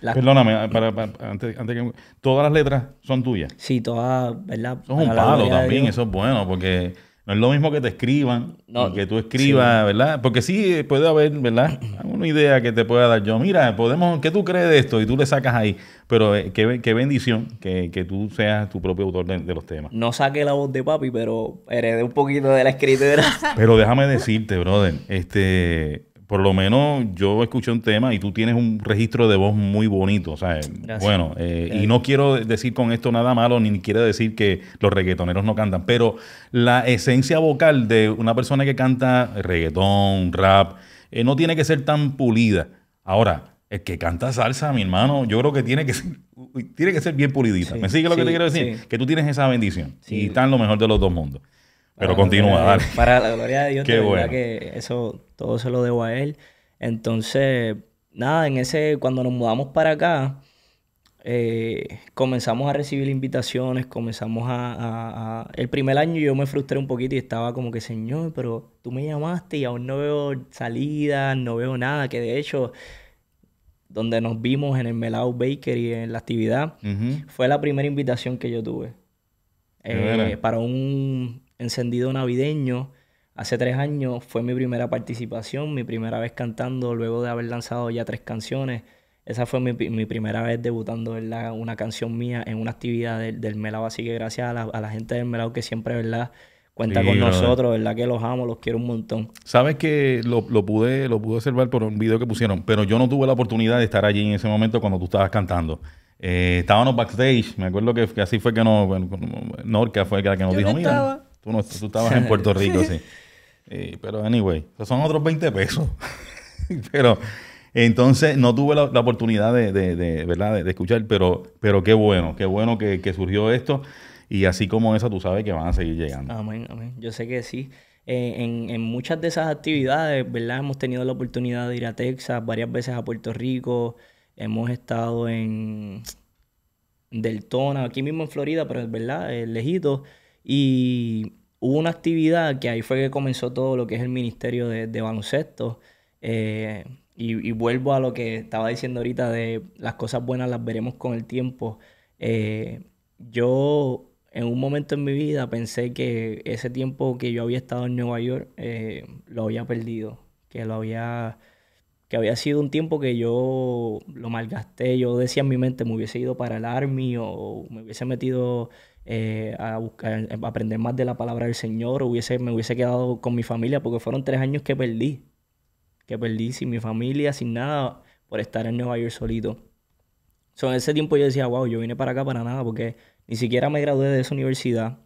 Perdóname, ah, para, antes, antes, que... ¿Todas las letras son tuyas? Sí, todas, ¿verdad? Son un palo también, eso es bueno porque... No es lo mismo que te escriban, y que tú escribas, ¿verdad? Porque sí puede haber, ¿verdad? una idea que te pueda dar yo. Mira, podemos, ¿qué tú crees de esto? Y tú le sacas ahí. Pero eh, qué, bendición que, tú seas tu propio autor de, los temas. No saqué la voz de papi, pero heredé un poquito de la escritura. pero déjame decirte, brother, este, por lo menos yo escuché un tema y tú tienes un registro de voz muy bonito. o sea, Bueno, eh, y no quiero decir con esto nada malo, ni quiero decir que los reggaetoneros no cantan, pero la esencia vocal de una persona que canta reggaetón, rap, eh, no tiene que ser tan pulida. Ahora, el que canta salsa, mi hermano, yo creo que tiene que ser, tiene que ser bien pulidita. ¿Me sigue lo que te quiero decir? Que tú tienes esa bendición y están lo mejor de los dos mundos. Pero continúa, dale. Para la gloria de Dios, Qué que eso, todo se lo debo a él. Entonces, nada, en ese, cuando nos mudamos para acá, eh, comenzamos a recibir invitaciones, comenzamos a, El primer año yo me frustré un poquito y estaba como que, señor, pero tú me llamaste y aún no veo salida no veo nada, que de hecho, donde nos vimos en el Baker Bakery, en la actividad, fue la primera invitación que yo tuve. Eh, para un encendido navideño. Hace tres años fue mi primera participación, mi primera vez cantando, luego de haber lanzado ya tres canciones. Esa fue mi, primera vez debutando ¿verdad? una canción mía en una actividad del, Melao, así que gracias a la, gente del Melao que siempre, ¿verdad? cuenta con nosotros, ¿verdad? Que los amo, los quiero un montón. Sabes que lo, pude, lo pude observar por un video que pusieron, pero yo no tuve la oportunidad de estar allí en ese momento cuando tú estabas cantando. Eh, estábamos backstage, me acuerdo que, así fue que no, Norca fue la que nos dijo, no Tú, estabas en Puerto Rico, sí. Eh, pero, anyway, son otros 20 pesos. pero, entonces, no tuve la, oportunidad de, ¿verdad? De, escuchar, pero, pero qué bueno, qué bueno que, surgió esto. Y así como esa, tú sabes que van a seguir llegando. Amén, amén. Yo sé que sí. Eh, en, en, muchas de esas actividades, ¿verdad? Hemos tenido la oportunidad de ir a Texas, varias veces a Puerto Rico, hemos estado en Deltona, aquí mismo en Florida, pero es verdad, Lejitos. lejito. Y hubo una actividad que ahí fue que comenzó todo lo que es el Ministerio de, de Baloncesto. Eh, y, vuelvo a lo que estaba diciendo ahorita de las cosas buenas las veremos con el tiempo. Eh, yo en un momento en mi vida pensé que ese tiempo que yo había estado en Nueva York eh, lo había perdido, que lo había que había sido un tiempo que yo lo malgasté, yo decía en mi mente me hubiese ido para el army o me hubiese metido eh, a, buscar, eh, aprender más de la palabra del Señor, hubiese, me hubiese quedado con mi familia, porque fueron tres años que perdí, que perdí sin mi familia, sin nada, por estar en Nueva York solito. So, en ese tiempo yo decía, wow, yo vine para acá para nada, porque ni siquiera me gradué de esa universidad,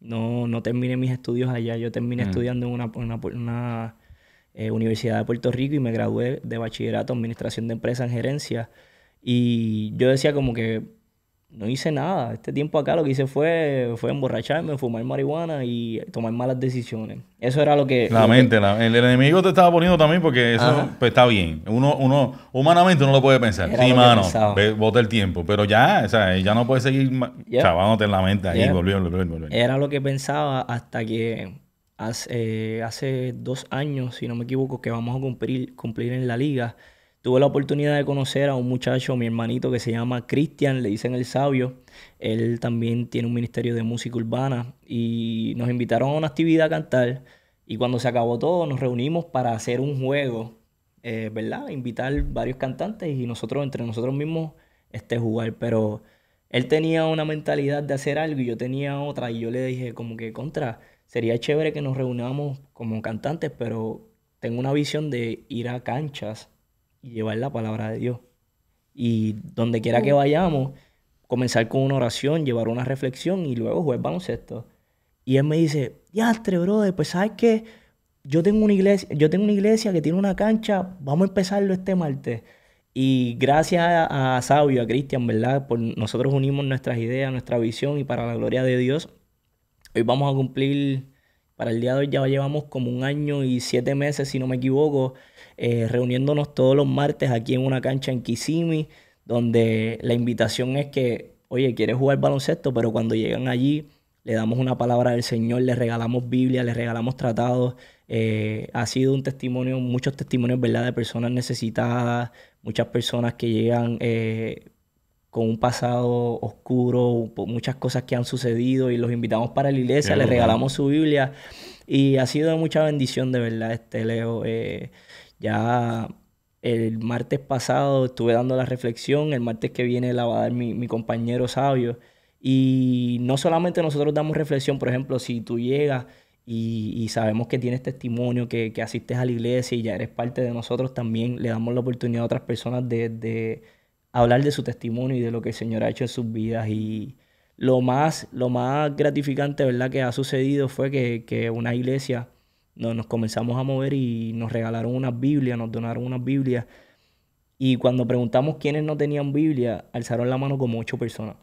no, no terminé mis estudios allá, yo terminé mm. estudiando en una, una, una eh, Universidad de Puerto Rico y me gradué de bachillerato, administración de empresas, en gerencia. Y yo decía como que no hice nada. Este tiempo acá lo que hice fue, fue emborracharme, fumar marihuana y tomar malas decisiones. Eso era lo que... La mente, La, el, enemigo te estaba poniendo también porque eso pues, está bien. humanamente uno lo puede pensar. sí, mano, bota el tiempo. Pero ya, o sea, ya no puede seguir en la mente ahí, Era lo que pensaba hasta que hace, eh, hace dos años, si no me equivoco, que vamos a cumplir, cumplir en la liga tuve la oportunidad de conocer a un muchacho, mi hermanito, que se llama Cristian, le dicen el sabio. Él también tiene un ministerio de música urbana y nos invitaron a una actividad a cantar. Y cuando se acabó todo, nos reunimos para hacer un juego, eh, ¿verdad? Invitar varios cantantes y nosotros, entre nosotros mismos, este, jugar. Pero él tenía una mentalidad de hacer algo y yo tenía otra. Y yo le dije, como que contra, sería chévere que nos reunamos como cantantes, pero tengo una visión de ir a canchas y llevar la palabra de Dios. Y donde quiera que vayamos, comenzar con una oración, llevar una reflexión y luego jugar esto. Y él me dice, diastre, brother, pues sabes que yo tengo una iglesia, yo tengo una iglesia que tiene una cancha, vamos a empezarlo este martes. Y gracias a, a Sabio, a Cristian, ¿verdad? Por nosotros unimos nuestras ideas, nuestra visión y para la gloria de Dios, hoy vamos a cumplir para el día de hoy ya llevamos como un año y siete meses, si no me equivoco, eh, reuniéndonos todos los martes aquí en una cancha en Kisimi, donde la invitación es que, oye, quieres jugar baloncesto, pero cuando llegan allí le damos una palabra del Señor, le regalamos Biblia, le regalamos tratados. Eh, ha sido un testimonio, muchos testimonios, ¿verdad?, de personas necesitadas, muchas personas que llegan eh, con un pasado oscuro, muchas cosas que han sucedido y los invitamos para la iglesia, les regalamos su Biblia y ha sido de mucha bendición de verdad este Leo. Eh, ya el martes pasado estuve dando la reflexión, el martes que viene la va a dar mi, compañero sabio y no solamente nosotros damos reflexión, por ejemplo, si tú llegas y, sabemos que tienes testimonio, que, asistes a la iglesia y ya eres parte de nosotros, también le damos la oportunidad a otras personas de hablar de su testimonio y de lo que el Señor ha hecho en sus vidas. Y lo más, lo más gratificante, ¿verdad?, que ha sucedido fue que, una iglesia nos, nos, comenzamos a mover y nos regalaron una Biblia, nos donaron unas Biblia. Y cuando preguntamos quiénes no tenían Biblia, alzaron la mano como ocho personas.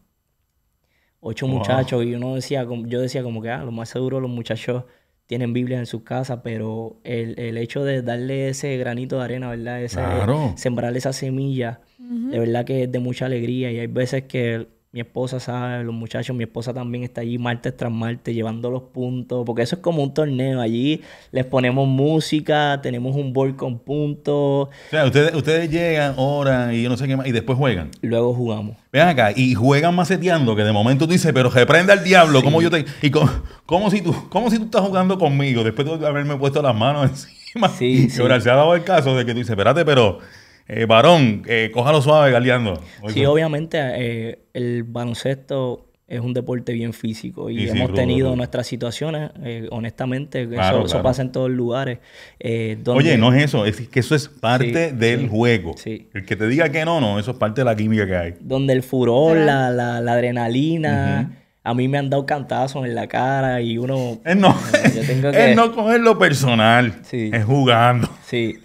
Ocho muchachos. Y uno decía, yo decía como que, ah, lo más seguro los muchachos tienen Biblia en su casa, pero el, el, hecho de darle ese granito de arena, ¿verdad? Ese, esa semilla, de verdad que es de mucha alegría y hay veces que mi esposa sabe, los muchachos, mi esposa también está allí martes tras martes llevando los puntos, porque eso es como un torneo. Allí les ponemos música, tenemos un board con puntos. O sea, ustedes, ustedes llegan, oran y yo no sé qué más, y después juegan. Luego jugamos. vean acá, y juegan maceteando, que de momento tú dices, pero prende al diablo, como yo te. Y como, si tú, como si tú estás jugando conmigo, después de haberme puesto las manos encima. Sí, y sí. ahora se ha dado el caso de que tú dices, espérate, pero eh, varón, eh, cójalo suave galeando. Sí, obviamente eh, el baloncesto es un deporte bien físico y, hemos tenido nuestras situaciones, eh, honestamente, eso, pasa en todos los lugares. Oye, no es eso, es que eso es parte del juego. El que te diga que no, no, eso es parte de la química que hay. Donde el furor, la, adrenalina... A mí me han dado cantazos en la cara y uno... Es no, yo tengo es no cogerlo personal. Es jugando. Sí.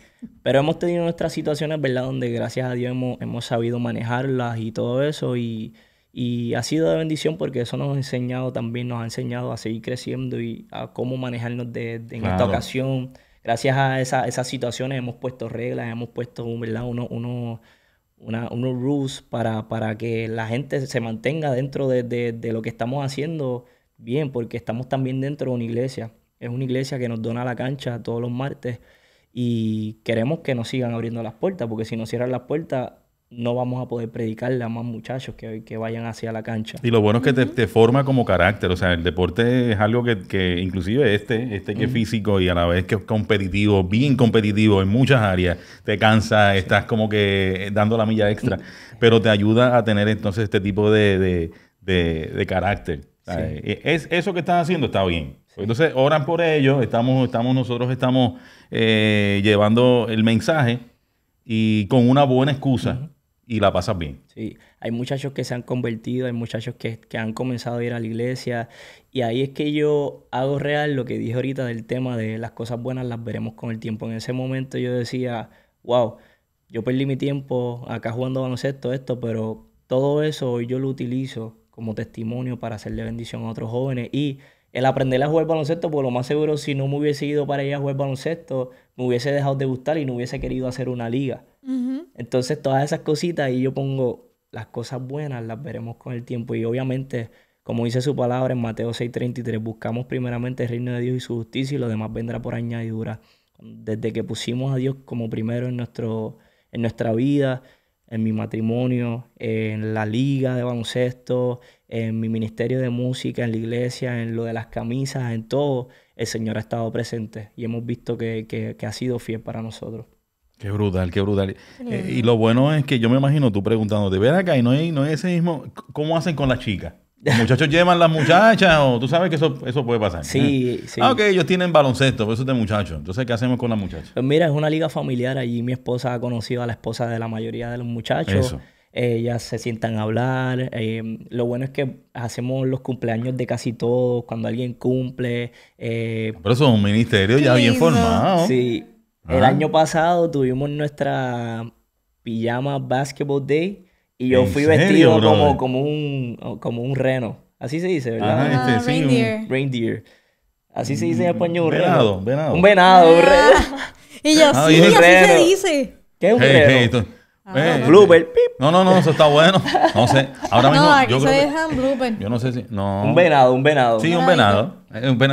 Pero hemos tenido nuestras situaciones, ¿verdad? Donde gracias a Dios hemos, hemos sabido manejarlas y todo eso. Y, y ha sido de bendición porque eso nos ha enseñado también, nos ha enseñado a seguir creciendo y a cómo manejarnos de, en esta ocasión. Gracias a esas situaciones hemos puesto reglas, hemos puesto ¿verdad? una, unos rules para, para, que la gente se mantenga dentro de, de, de, lo que estamos haciendo bien, porque estamos también dentro de una iglesia. Es una iglesia que nos dona la cancha todos los martes y queremos que nos sigan abriendo las puertas, porque si nos cierran las puertas, no vamos a poder predicarle a más muchachos que, que vayan hacia la cancha. Y lo bueno es que te, forma como carácter, o sea, el deporte es algo que, inclusive este, este que es físico y a la vez que es competitivo, bien competitivo en muchas áreas, te cansa, estás como que eh, dando la milla extra, pero te ayuda a tener entonces este tipo de, de, de carácter. E, es, eso que están haciendo está bien. Entonces, oran por ellos, estamos, estamos, nosotros estamos eh, llevando el mensaje y con una buena excusa y la pasas bien. Sí, hay muchachos que se han convertido, hay muchachos que, han comenzado a ir a la iglesia y ahí es que yo hago real lo que dije ahorita del tema de las cosas buenas las veremos con el tiempo. En ese momento yo decía, wow, yo perdí mi tiempo acá jugando baloncesto, esto, pero todo eso yo lo utilizo como testimonio para hacerle bendición a otros jóvenes y el aprender a jugar baloncesto, por pues lo más seguro si no me hubiese ido para ella a jugar baloncesto, me hubiese dejado de gustar y no hubiese querido hacer una liga. Entonces todas esas cositas y yo pongo las cosas buenas, las veremos con el tiempo y obviamente, como dice su palabra en Mateo 6:33, buscamos primeramente el reino de Dios y su justicia y lo demás vendrá por añadidura. Desde que pusimos a Dios como primero en, nuestro, en nuestra vida, en mi matrimonio, en la liga de baloncesto, en mi ministerio de música, en la iglesia, en lo de las camisas, en todo, el Señor ha estado presente y hemos visto que, ha sido fiel para nosotros. Qué brutal, qué brutal. Eh, y lo bueno es que yo me imagino tú preguntándote, ven acá y no hay, no es ese mismo, ¿cómo hacen con las chicas? Los muchachos llevan las muchachas, o tú sabes que eso, puede pasar. Sí, sí. Ah, ok, ellos tienen baloncesto, pero pues eso es de muchachos. Entonces, ¿qué hacemos con las muchachas? Pues mira, es una liga familiar. Allí mi esposa ha conocido a la esposa de la mayoría de los muchachos. Ellas se sientan a hablar. Eh, lo bueno es que hacemos los cumpleaños de casi todos, cuando alguien cumple. Eh, pero eso es un ministerio ya bien formado. Sí. El ah. año pasado tuvimos nuestra pijama Basketball Day y yo fui vestido como, como, un, como un reno. Así se dice, ¿verdad? Este, ah, reindeer. reindeer. Así se dice en mm, español. Un venado, venado. Un venado, un reno. Ah. Y yo, ah, sí, así se dice. ¿Qué es un reno? Este- blooper. No, no, no, eso está bueno. No sé. Ahora mismo. No, aquí yo se creo dejan blooper. Yo no sé si. No. Un venado, un venado. Sí, eh, un venado.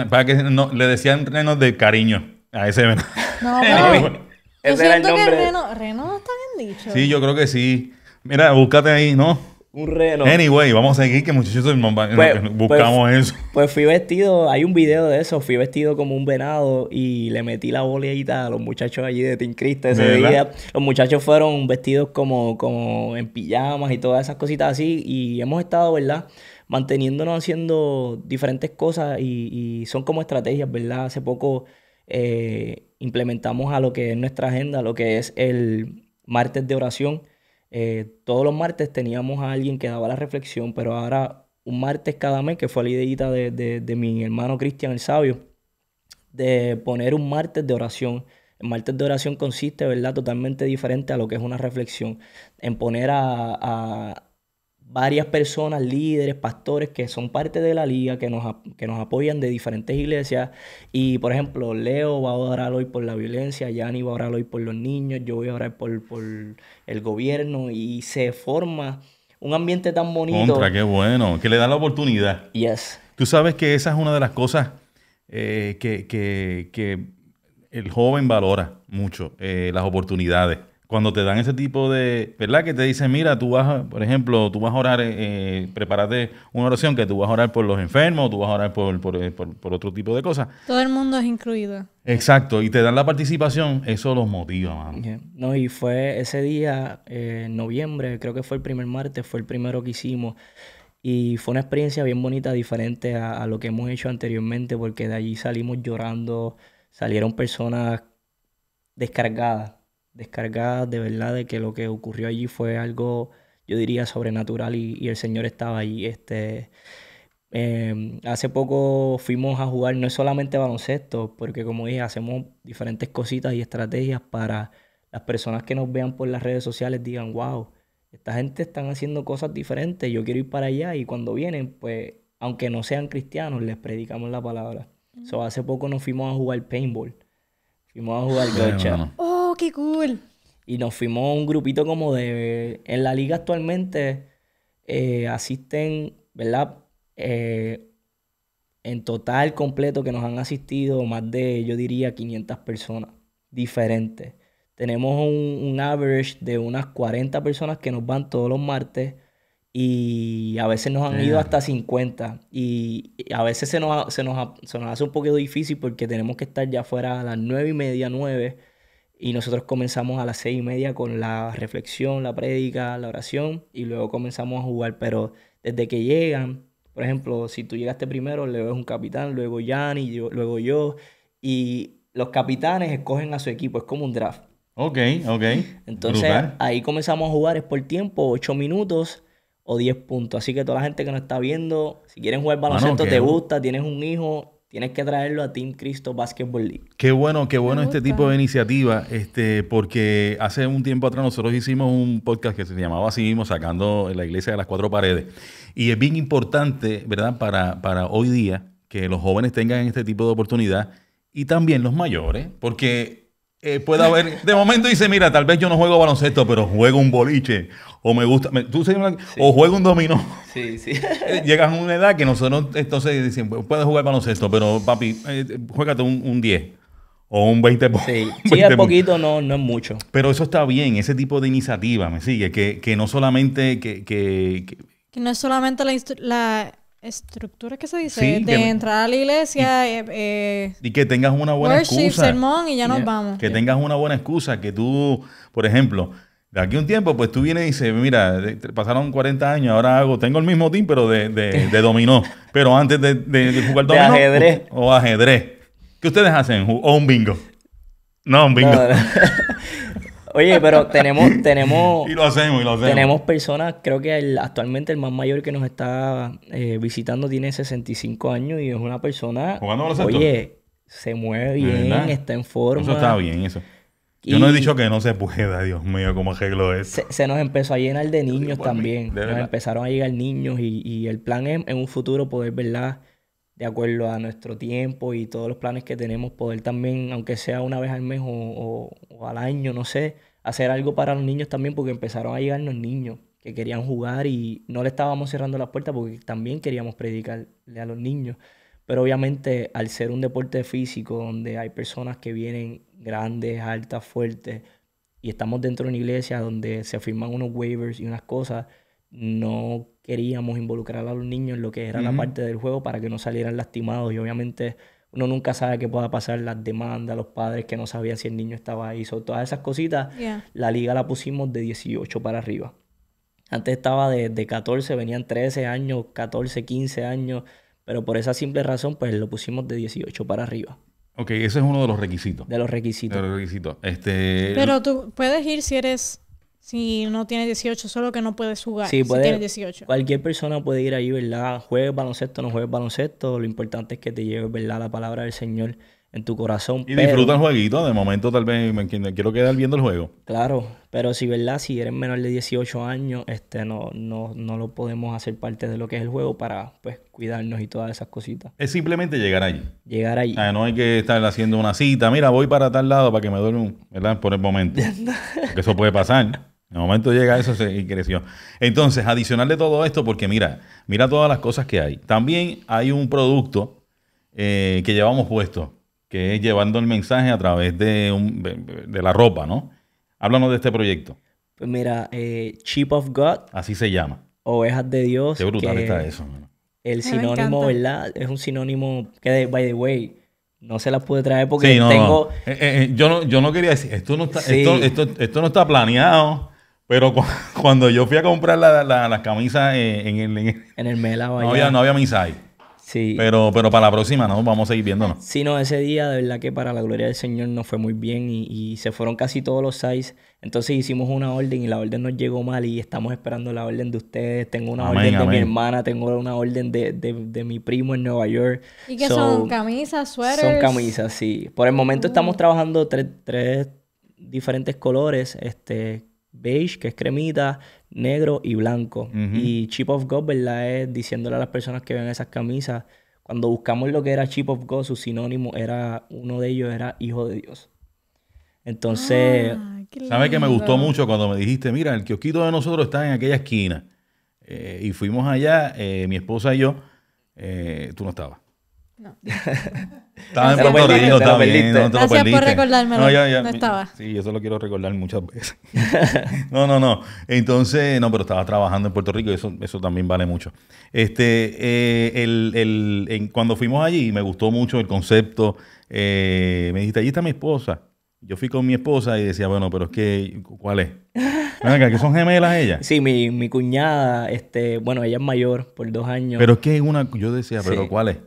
Para que no, le decían renos de cariño a ese venado. No, no. yo era el nombre. Que reno, reno está bien dicho. Sí, yo creo que sí. Mira, búscate ahí, ¿no? Un reloj. Anyway, vamos a seguir que muchachos pues, pues, buscamos eso. Pues fui vestido, hay un video de eso, fui vestido como un venado y le metí la oleadita a los muchachos allí de Team ese día. Los muchachos fueron vestidos como, como en pijamas y todas esas cositas así y hemos estado, ¿verdad? Manteniéndonos haciendo diferentes cosas y, son como estrategias, ¿verdad? Hace poco eh, implementamos a lo que es nuestra agenda, lo que es el martes de oración eh, todos los martes teníamos a alguien que daba la reflexión, pero ahora un martes cada mes, que fue la ideita de, mi hermano Cristian el Sabio, de poner un martes de oración. El martes de oración consiste, ¿verdad?, totalmente diferente a lo que es una reflexión, en poner a varias personas, líderes, pastores que son parte de la liga, que nos, nos apoyan de diferentes iglesias. Y por ejemplo, Leo va a orar hoy por la violencia, Yanni va a orar hoy por los niños, yo voy a orar por, por el gobierno y se forma un ambiente tan bonito. Contra, qué bueno, que le da la oportunidad. Yes. Tú sabes que esa es una de las cosas eh, que, el joven valora mucho, eh, las oportunidades cuando te dan ese tipo de, ¿verdad? Que te dicen, mira, tú vas, por ejemplo, tú vas a orar, eh, eh, prepárate una oración que tú vas a orar por los enfermos, tú vas a orar eh, por, otro tipo de cosas. Todo el mundo es incluido. Exacto, y te dan la participación, eso los motiva, mano. No, y fue ese día, eh, noviembre, creo que fue el primer martes, fue el primero que hicimos. Y fue una experiencia bien bonita, diferente a lo que hemos hecho anteriormente, porque de allí salimos llorando, salieron personas descargadas descargadas de verdad de que lo que ocurrió allí fue algo, yo diría, sobrenatural y, el Señor estaba allí. Este, em, hace poco fuimos a jugar, no es solamente baloncesto, porque como dije, hacemos diferentes cositas y estrategias para las personas que nos vean por las redes sociales digan, wow, esta gente están haciendo cosas diferentes, yo quiero ir para allá y cuando vienen, pues, aunque no sean cristianos, les predicamos la palabra. O hace poco nos fuimos a jugar paintball. Fuimos a jugar gocha cool! Y nos fuimos un grupito como de... En la liga actualmente eh, asisten, ¿verdad? Eh, en total completo que nos han asistido más de, yo diría, 500 personas diferentes. Tenemos un, average de unas 40 personas que nos van todos los martes y a veces nos han ido hasta 50 y, a veces se nos, se nos, se nos hace un poquito difícil porque tenemos que estar ya fuera a las 9 y media, 9 y nosotros comenzamos a las seis y media con la reflexión, la prédica, la oración y luego comenzamos a jugar. Pero desde que llegan, por ejemplo, si tú llegaste primero, le es un capitán, luego Yanni, luego yo. Y los capitanes escogen a su equipo, es como un draft. Ok, ok. Entonces ahí comenzamos a jugar, es por tiempo, ocho minutos o diez puntos. Así que toda la gente que nos está viendo, si quieren jugar ah, baloncesto, te gusta, tienes un hijo, Tienes que traerlo a Team Cristo Basketball League. Qué bueno, qué bueno este tipo de iniciativa, este, porque hace un tiempo atrás nosotros hicimos un podcast que se llamaba así mismo, Sacando la Iglesia de las Cuatro Paredes. Y es bien importante, ¿verdad?, para, para hoy día que los jóvenes tengan este tipo de oportunidad y también los mayores, porque eh, puede haber, de momento dice, mira, tal vez yo no juego baloncesto, pero juego un boliche o me gusta, tú, o juego un dominó. Sí, sí. Llegas a una edad que nosotros entonces dicen, pues, puedes jugar baloncesto, pero papi, juega eh, juégate un, 10 o un 20 Sí, sí es poquito, no, no es mucho. Pero eso está bien, ese tipo de iniciativa, me sigue, que, no solamente que, no es solamente la, estructura que se dice, de entrar a la iglesia... Eh, eh, y, que tengas una buena worship, excusa. y ya nos vamos. Que tengas una buena excusa, que tú, por ejemplo de aquí un tiempo, pues tú vienes y dices, mira, pasaron 40 años, ahora hago, tengo el mismo team, pero de, de, dominó. Pero antes de, jugar dominó. ajedrez. O, ajedrez. ¿Qué ustedes hacen? ¿O un bingo? No, un bingo. Oye, pero tenemos, tenemos. y lo hacemos, y lo hacemos. Tenemos personas, creo que actualmente el más mayor que nos está eh, visitando tiene 65 años y es una persona. Jugando Oye, se mueve bien, está en forma. Eso está bien, eso. Yo no he dicho que no se pueda, Dios mío, cómo arreglo eso. Se, nos empezó a llenar de niños también. nos empezaron a llegar niños y, y, el plan es en un futuro poder, ¿verdad? De acuerdo a nuestro tiempo y todos los planes que tenemos, poder también, aunque sea una vez al mes o, al año, no sé, hacer algo para los niños también, porque empezaron a llegarnos niños que querían jugar y no le estábamos cerrando las puertas porque también queríamos predicarle a los niños. Pero obviamente al ser un deporte físico donde hay personas que vienen grandes, altas, fuertes, y estamos dentro de una iglesia donde se firman unos waivers y unas cosas, no queríamos involucrar a los niños en lo que era la parte del juego para que no salieran lastimados. Y obviamente uno nunca sabe qué pueda pasar, las demandas, los padres que no sabían si el niño estaba ahí. So, todas esas cositas, la liga la pusimos de 18 para arriba. Antes estaba de, de 14, venían 13 años, 14, 15 años. Pero por esa simple razón, pues lo pusimos de 18 para arriba. Ok, ese es uno de los requisitos. De los requisitos. De los requisitos. Este... Pero tú puedes ir si eres... Si no tienes 18, solo que no puedes jugar si tienes 18. Cualquier persona puede ir ahí, ¿verdad? Juegues baloncesto, no juegues baloncesto. Lo importante es que te lleves, ¿verdad? La palabra del Señor en tu corazón. Y disfruta el jueguito, de momento tal vez quiero quedar viendo el juego. Claro, pero si verdad, si eres menor de 18 años, este no, no, lo podemos hacer parte de lo que es el juego para pues cuidarnos y todas esas cositas. Es simplemente llegar allí. Llegar allí. no hay que estar haciendo una cita, mira, voy para tal lado para que me duerma, ¿verdad? Por el momento. Porque eso puede pasar. En momento llega eso y creció. Entonces, adicional de todo esto, porque mira, mira todas las cosas que hay. También hay un producto eh, que llevamos puesto que es llevando el mensaje a través de, la ropa, ¿no? Háblanos de este proyecto. Pues mira, eh, of God. Así se llama. Ovejas de Dios. Qué brutal está eso. El sinónimo, ¿verdad? Es un sinónimo que, by the way, no se las pude traer porque no, tengo... Eh, eh, eh, yo, no, yo no quería decir, esto no está, esto, no está planeado. Pero cuando yo fui a comprar las camisas en, el... En el Mela, no había, no había mensaje. Pero, pero para la próxima, ¿no? Vamos a seguir viéndonos. Sí, no, ese día de verdad que para la gloria del Señor no fue muy bien y, se fueron casi todos los seis. Entonces hicimos una orden y la orden nos llegó mal y estamos esperando la orden de ustedes. Tengo una orden de mi hermana, tengo una orden de, de, mi primo en Nueva York. ¿Y que son camisas, suéteres? Son camisas, sí. Por el momento mm. estamos trabajando tres, tres diferentes colores, este beige, que es cremita, negro y blanco. Y Chip of God, ¿verdad? Es diciéndole a las personas que ven esas camisas, cuando buscamos lo que era Chip of God, su sinónimo era, uno de ellos era Hijo de Dios. Entonces... Ah, ¿Sabes que me gustó mucho cuando me dijiste, mira, el kiosquito de nosotros está en aquella esquina? Eh, y fuimos allá, eh, mi esposa y yo, eh, tú no estabas. No. Estaba en Puerto Rico, estaba Gracias por recordarme. No, Sí, eso lo quiero recordar muchas veces. no, no, no. Entonces, no, pero estaba trabajando en Puerto Rico y eso, eso también vale mucho. Este, eh, cuando fuimos allí, me gustó mucho el concepto. Eh, me dijiste, allí está mi esposa. Yo fui con mi esposa y decía, bueno, pero es que, ¿cuál es? Venga, que son gemelas ellas. Sí, mi, cuñada, este, bueno, ella es mayor por dos años. Pero es que una, yo decía, pero ¿cuál es?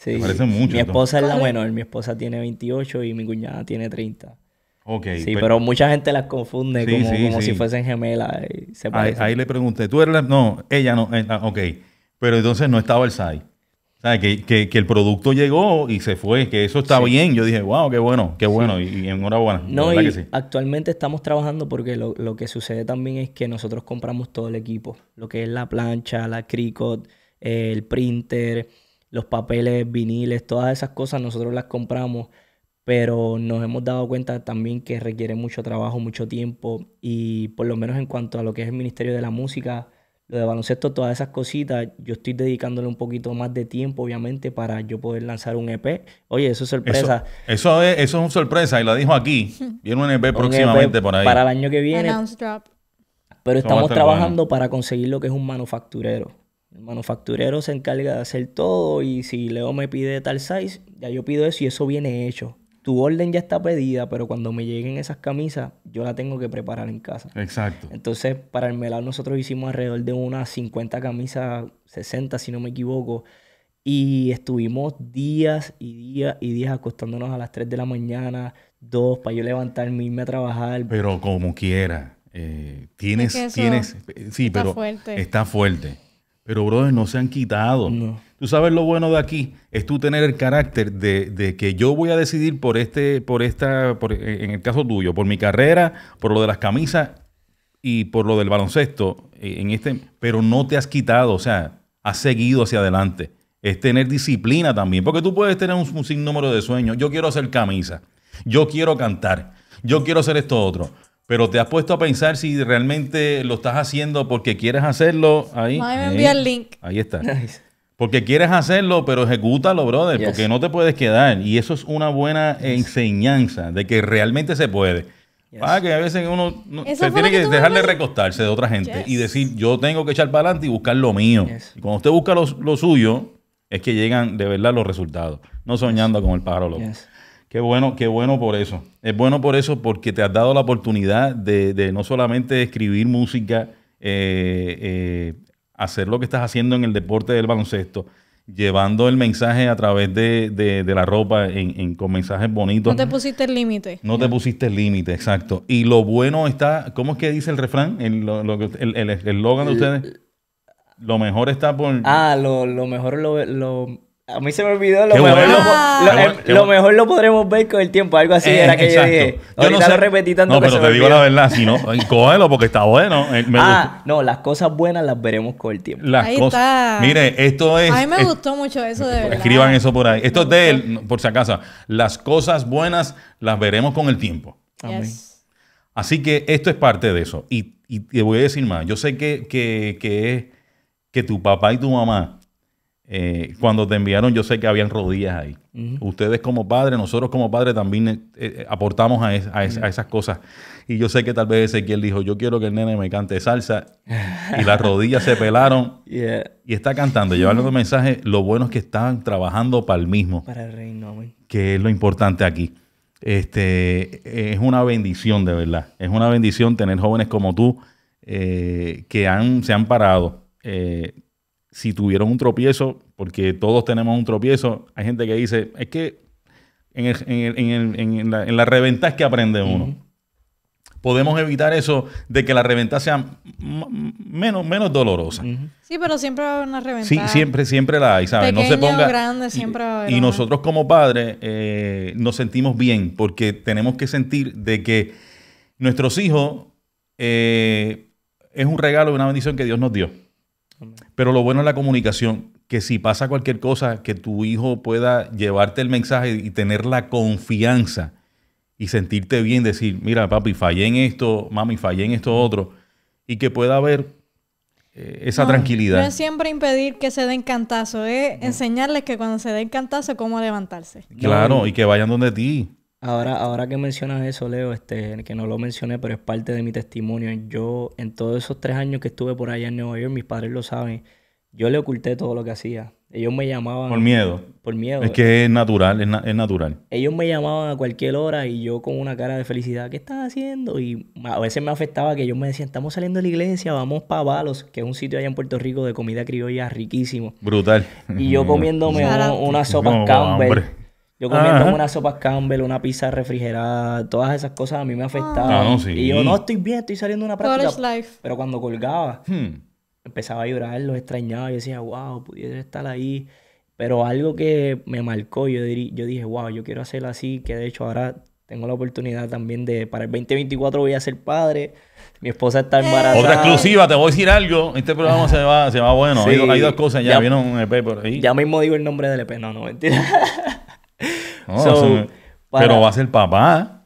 Sí. Mi esposa es la menor, mi esposa tiene 28 y mi cuñada tiene 30. Ok. Sí, pues pero, mucha gente las confunde como, si fuesen gemelas. Y ahí, le pregunté, ¿tú eres la.? No, ella no. Eh, ah, ok. Pero entonces no estaba el SAI. O que, el producto llegó y se fue, que eso está bien. Yo dije, wow, qué bueno, qué bueno, y, enhorabuena. No, y actualmente estamos trabajando porque lo, lo, que sucede también es que nosotros compramos todo el equipo, lo que es la plancha, la cricot, eh, el printer, los papeles, viniles, todas esas cosas nosotros las compramos, pero nos hemos dado cuenta también que requiere mucho trabajo, mucho tiempo y por lo menos en cuanto a lo que es el Ministerio de la Música, lo de baloncesto, todas esas cositas, yo estoy dedicándole un poquito más de tiempo, obviamente, para yo poder lanzar un EP. Oye, eso es sorpresa. Eso, es, eso una sorpresa y lo dijo aquí. Viene un EP e próximamente por ahí. Para el año que viene. Pero estamos trabajando para conseguir lo que es un manufacturero. El manufacturero se encarga de hacer todo y si Leo me pide tal size, ya yo pido eso y eso viene hecho. Tu orden ya está pedida, pero cuando me lleguen esas camisas, yo la tengo que preparar en casa. Exacto. Entonces, para el melado nosotros hicimos alrededor de unas 50 camisas, 60 si no me equivoco. Y estuvimos días y días y días acostándonos a las 3 de la mañana, 2 para yo levantarme, irme a trabajar. Pero como quiera, eh, tienes, tienes, sí, está pero fuerte. está fuerte. Pero, brother, no se han quitado. Tú sabes lo bueno de aquí es tú tener el carácter de, que yo voy a decidir por este, por esta, eh, en el caso tuyo, por mi carrera, por lo de las camisas y por lo del baloncesto, eh, en este, pero no te has quitado, o sea, has seguido hacia adelante. Es tener disciplina también, porque tú puedes tener un, sinnúmero de sueños. Yo quiero hacer camisa, yo quiero cantar, yo quiero hacer esto otro, pero te has puesto a pensar si realmente lo estás haciendo porque quieres hacerlo. Ahí, link. Ahí está. Porque quieres hacerlo, pero ejecútalo, brother, porque no te puedes quedar. Y eso es una buena enseñanza de que realmente se puede. Ah, que a veces uno se tiene que, dejar de recostarse de otra gente y decir, yo tengo que echar para adelante y buscar lo mío. Y cuando usted busca lo, suyo, es que llegan de verdad los resultados, no soñando con el pájaro loco. Qué bueno, qué bueno por eso. Es bueno por eso porque te has dado la oportunidad de, no solamente escribir música, eh, eh, hacer lo que estás haciendo en el deporte del baloncesto, llevando el mensaje a través de, la ropa con mensajes bonitos. No te pusiste el límite. No te pusiste el límite, exacto. Y lo bueno está, ¿cómo es que dice el refrán? El eslogan el, el, de ustedes. Lo mejor está por... Ah, lo, mejor lo a mí se me olvidó, lo, mejor, lo, ah. em, mejor, lo, podremos ver con el tiempo. Algo así eh, era que yo dije. yo no sé, lo repetí tanto No, pero te digo la verdad, si no, cógelo porque está bueno. Eh, ah, no, las cosas buenas las veremos con el tiempo. ahí Está. Mire, esto es. A mí me gustó mucho eso de verdad. Escriban eso por ahí. Esto es de él, por si acaso. Las cosas buenas las veremos con el tiempo. Así que esto es parte de eso. Y, y, te voy a decir más. Yo sé que, que, que, que tu papá y tu mamá eh, cuando te enviaron, yo sé que habían rodillas ahí. Ustedes como padres, nosotros como padres también eh, eh, aportamos a, esas cosas. Y yo sé que tal vez Ezequiel dijo, yo quiero que el nene me cante salsa. y las rodillas se pelaron. Y está cantando, llevando los mensaje. Lo bueno es que están trabajando para el mismo. Para el reino, Que es lo importante aquí. Este, es una bendición, de verdad. Es una bendición tener jóvenes como tú que se han parado si tuvieron un tropiezo, porque todos tenemos un tropiezo, hay gente que dice, es que en, la, reventa es que aprende uno. Podemos evitar eso de que la reventa sea menos, menos dolorosa. Sí, pero siempre va a haber una reventa. Sí, siempre, siempre la hay, ¿sabes? no se ponga. Grande, siempre y, nosotros como padres eh, nos sentimos bien porque tenemos que sentir de que nuestros hijos eh, es un regalo, y una bendición que Dios nos dio. Pero lo bueno es la comunicación, que si pasa cualquier cosa, que tu hijo pueda llevarte el mensaje y tener la confianza y sentirte bien, decir, mira, papi, fallé en esto, mami, fallé en esto otro, y que pueda haber eh, esa tranquilidad. No es siempre impedir que se den cantazo, es enseñarles que cuando se den cantazo, cómo levantarse. Claro, y que vayan donde ti. Ahora, ahora que mencionas eso, Leo, este, que no lo mencioné, pero es parte de mi testimonio. Yo, en todos esos tres años que estuve por allá en Nueva York, mis padres lo saben, yo le oculté todo lo que hacía. Ellos me llamaban. Por miedo. Por miedo. Es que es natural, es, natural. Ellos me llamaban a cualquier hora y yo con una cara de felicidad, ¿qué estás haciendo? Y a veces me afectaba que ellos me decían, estamos saliendo de la iglesia, vamos para Balos, que es un sitio allá en Puerto Rico de comida criolla riquísimo. Brutal. Y yo comiéndome una, una sopa no, yo comía una sopa Campbell, una pizza refrigerada, todas esas cosas a mí me ah. afectaban. Ah, y yo, no, estoy bien, estoy saliendo de una práctica. Pero cuando colgaba, hmm. empezaba a llorar, lo extrañaba. y decía, wow, pudiera estar ahí. Pero algo que me marcó, yo, dije, wow, yo quiero hacerlo así. Que de hecho ahora tengo la oportunidad también de, para el 2024 voy a ser padre. Mi esposa está embarazada. Otra exclusiva, te voy a decir algo. Este programa se va, se va bueno. Hay, dos cosas ya, ya, un EP por ahí. Ya mismo digo el nombre del EP, no, no, mentira. Pero va a ser papá.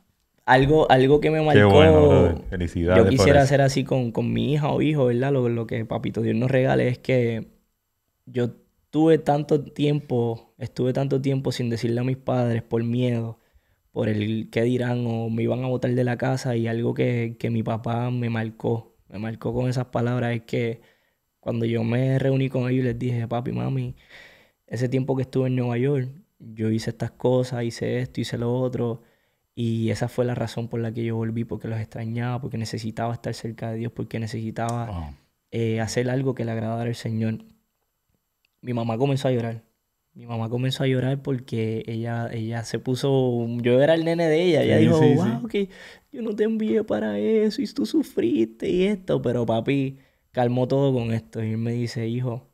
Algo, algo que me marcó. Yo quisiera hacer así con, mi hija o hijo, ¿verdad? Lo, lo que Papito Dios nos regale es que yo tuve tanto tiempo, estuve tanto tiempo sin decirle a mis padres por miedo, por el que dirán o me iban a botar de la casa y algo que, que mi papá me marcó, me marcó con esas palabras es que cuando yo me reuní con ellos les dije, papi, mami, ese tiempo que estuve en Nueva York, yo hice estas cosas, hice esto, hice lo otro. Y esa fue la razón por la que yo volví, porque los extrañaba, porque necesitaba estar cerca de Dios, porque necesitaba eh, hacer algo que le agradara al Señor. Mi mamá comenzó a llorar. Mi mamá comenzó a llorar porque ella, ella se puso, yo era el nene de ella, ella dijo, wow, que yo no te envié para eso y tú sufriste y esto, pero papi calmó todo con esto y él me dice, hijo,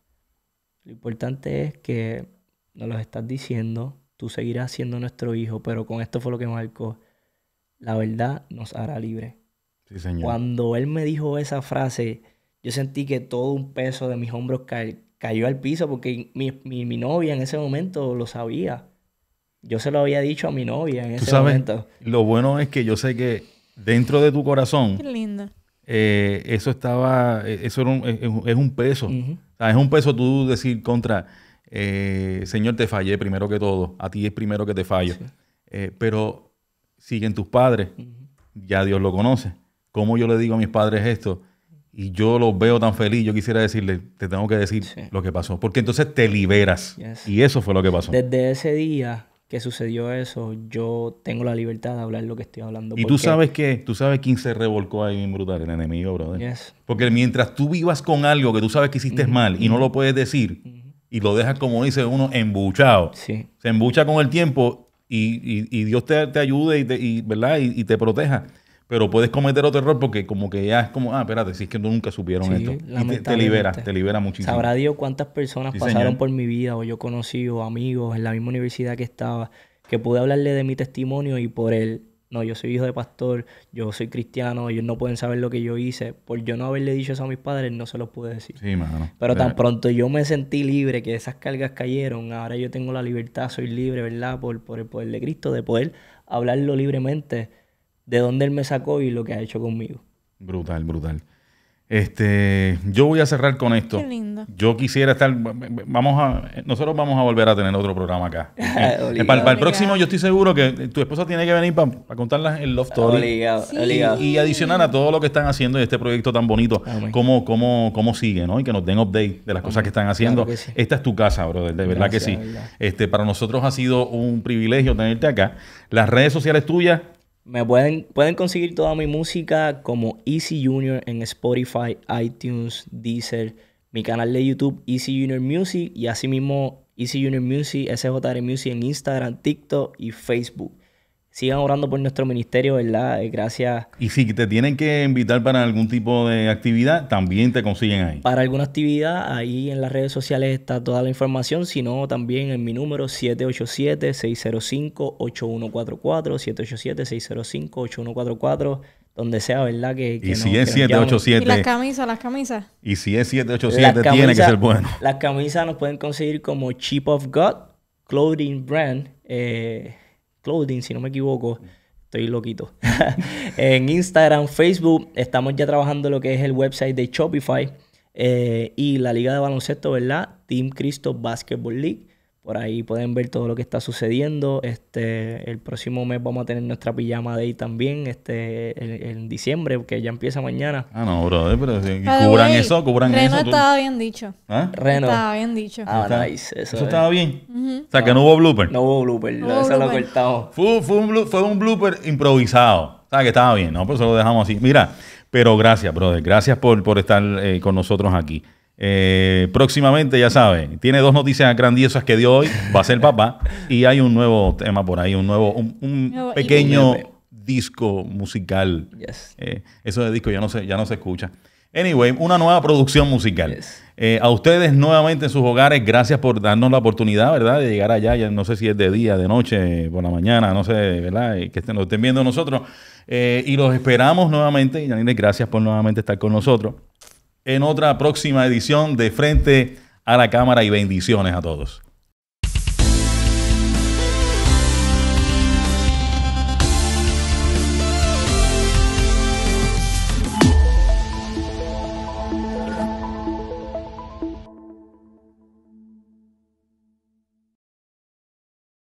lo importante es que nos lo estás diciendo, tú seguirás siendo nuestro hijo, pero con esto fue lo que marcó, la verdad nos hará libre. Sí, señor. Cuando él me dijo esa frase, yo sentí que todo un peso de mis hombros cayó al piso porque mi, novia en ese momento lo sabía. Yo se lo había dicho a mi novia en ese momento. Lo bueno es que yo sé que dentro de tu corazón. Qué lindo. Eh, eso estaba, e, eso e, e, es, un peso. es un peso tú decir contra eh, Señor, te fallé primero que todo, a ti es primero que te fallo. Eh, pero siguen tus padres, ya Dios lo conoce. como yo le digo a mis padres esto? Y yo los veo tan feliz, yo quisiera decirle, te tengo que decir lo que pasó, porque entonces te liberas. Y eso fue lo que pasó. Desde ese día que sucedió eso, yo tengo la libertad de hablar lo que estoy hablando. Y tú sabes que, tú sabes quién se revolcó ahí en brutal, el enemigo, brother. Porque mientras tú vivas con algo que tú sabes que hiciste mal y no lo puedes decir, y lo dejas, como dice uno, embuchado. Se embucha con el tiempo y, Dios te, te, ayude y te, ¿verdad? y te proteja pero puedes cometer otro error porque como que ya es como, ah, espérate, si es que nunca supieron esto. Y te, libera, te libera muchísimo. Sabrá Dios cuántas personas pasaron por mi vida o yo conocí o amigos en la misma universidad que estaba, que pude hablarle de mi testimonio y por el no, yo soy hijo de pastor, yo soy cristiano, ellos no pueden saber lo que yo hice. Por yo no haberle dicho eso a mis padres, no se los pude decir. Sí, mano. Pero tan eh, pronto yo me sentí libre, que esas cargas cayeron, ahora yo tengo la libertad, soy libre, ¿verdad? Por, por el poder de Cristo, de poder hablarlo libremente de dónde Él me sacó y lo que ha hecho conmigo. Brutal, brutal. Este, yo voy a cerrar con esto. Qué lindo. Yo quisiera estar. Vamos a, nosotros vamos a volver a tener otro programa acá. para, el próximo, yo estoy seguro que tu esposa tiene que venir para, contar contarlas el Love Story. sí. Y, adicionar a todo lo que están haciendo y este proyecto tan bonito, cómo, cómo, cómo sigue, ¿no? Y que nos den update de las cosas que están haciendo. Esta es tu casa, brother, de verdad que sí. Este, para nosotros ha sido un privilegio tenerte acá. Las redes sociales tuyas, me pueden, pueden conseguir toda mi música como Easy Junior en Spotify, iTunes, Deezer, mi canal de YouTube Easy Junior Music y asimismo Easy Junior Music, SJR Music en Instagram, TikTok y Facebook sigan orando por nuestro ministerio, ¿verdad? Eh, gracias. Y si te tienen que invitar para algún tipo de actividad, también te consiguen ahí. Para alguna actividad, ahí en las redes sociales está toda la información, sino también en mi número 787-605-8144, 787-605-8144. Donde sea, ¿verdad? Que, y si es 787. Y las camisas, las camisas. Y si es 787, tiene que ser bueno. Las camisas nos pueden conseguir como Cheap of God, Clothing Brand. Eh, si no me equivoco. Estoy loquito. en Instagram, Facebook, estamos ya trabajando lo que es el website de Shopify eh, y la liga de baloncesto, ¿verdad? Team Cristo Basketball League. Por ahí pueden ver todo lo que está sucediendo. Este, el próximo mes vamos a tener nuestra pijama day también, este, en, diciembre, porque ya empieza mañana. Ah, no, brother, pero cubran eso, cubran eso. ¿Ah? Reno estaba bien dicho. ¿Ah? Reno. Estaba bien dicho. Ah, Eso, estaba bien. O sea, que no hubo blooper. No hubo blooper, eso lo cortamos. Fue, fue, un blooper improvisado. O sea, que estaba bien, ¿no? pues eso lo dejamos así. Mira, pero gracias, brother. Gracias por, por estar eh, con nosotros aquí. Eh, próximamente, ya saben, tiene dos noticias grandiosas que dio hoy, va a ser papá, y hay un nuevo tema por ahí, un nuevo, un, e pequeño e disco musical. Eh, eso de disco ya no se, ya no se escucha. Anyway, una nueva producción musical. Eh, a ustedes nuevamente en sus hogares, gracias por darnos la oportunidad, ¿verdad? De llegar allá, ya no sé si es de día, de noche, por la mañana, no sé, ¿verdad? Que estén, estén viendo nosotros. y los esperamos nuevamente. Yanine, gracias por nuevamente estar con nosotros en otra próxima edición de Frente a la Cámara y bendiciones a todos.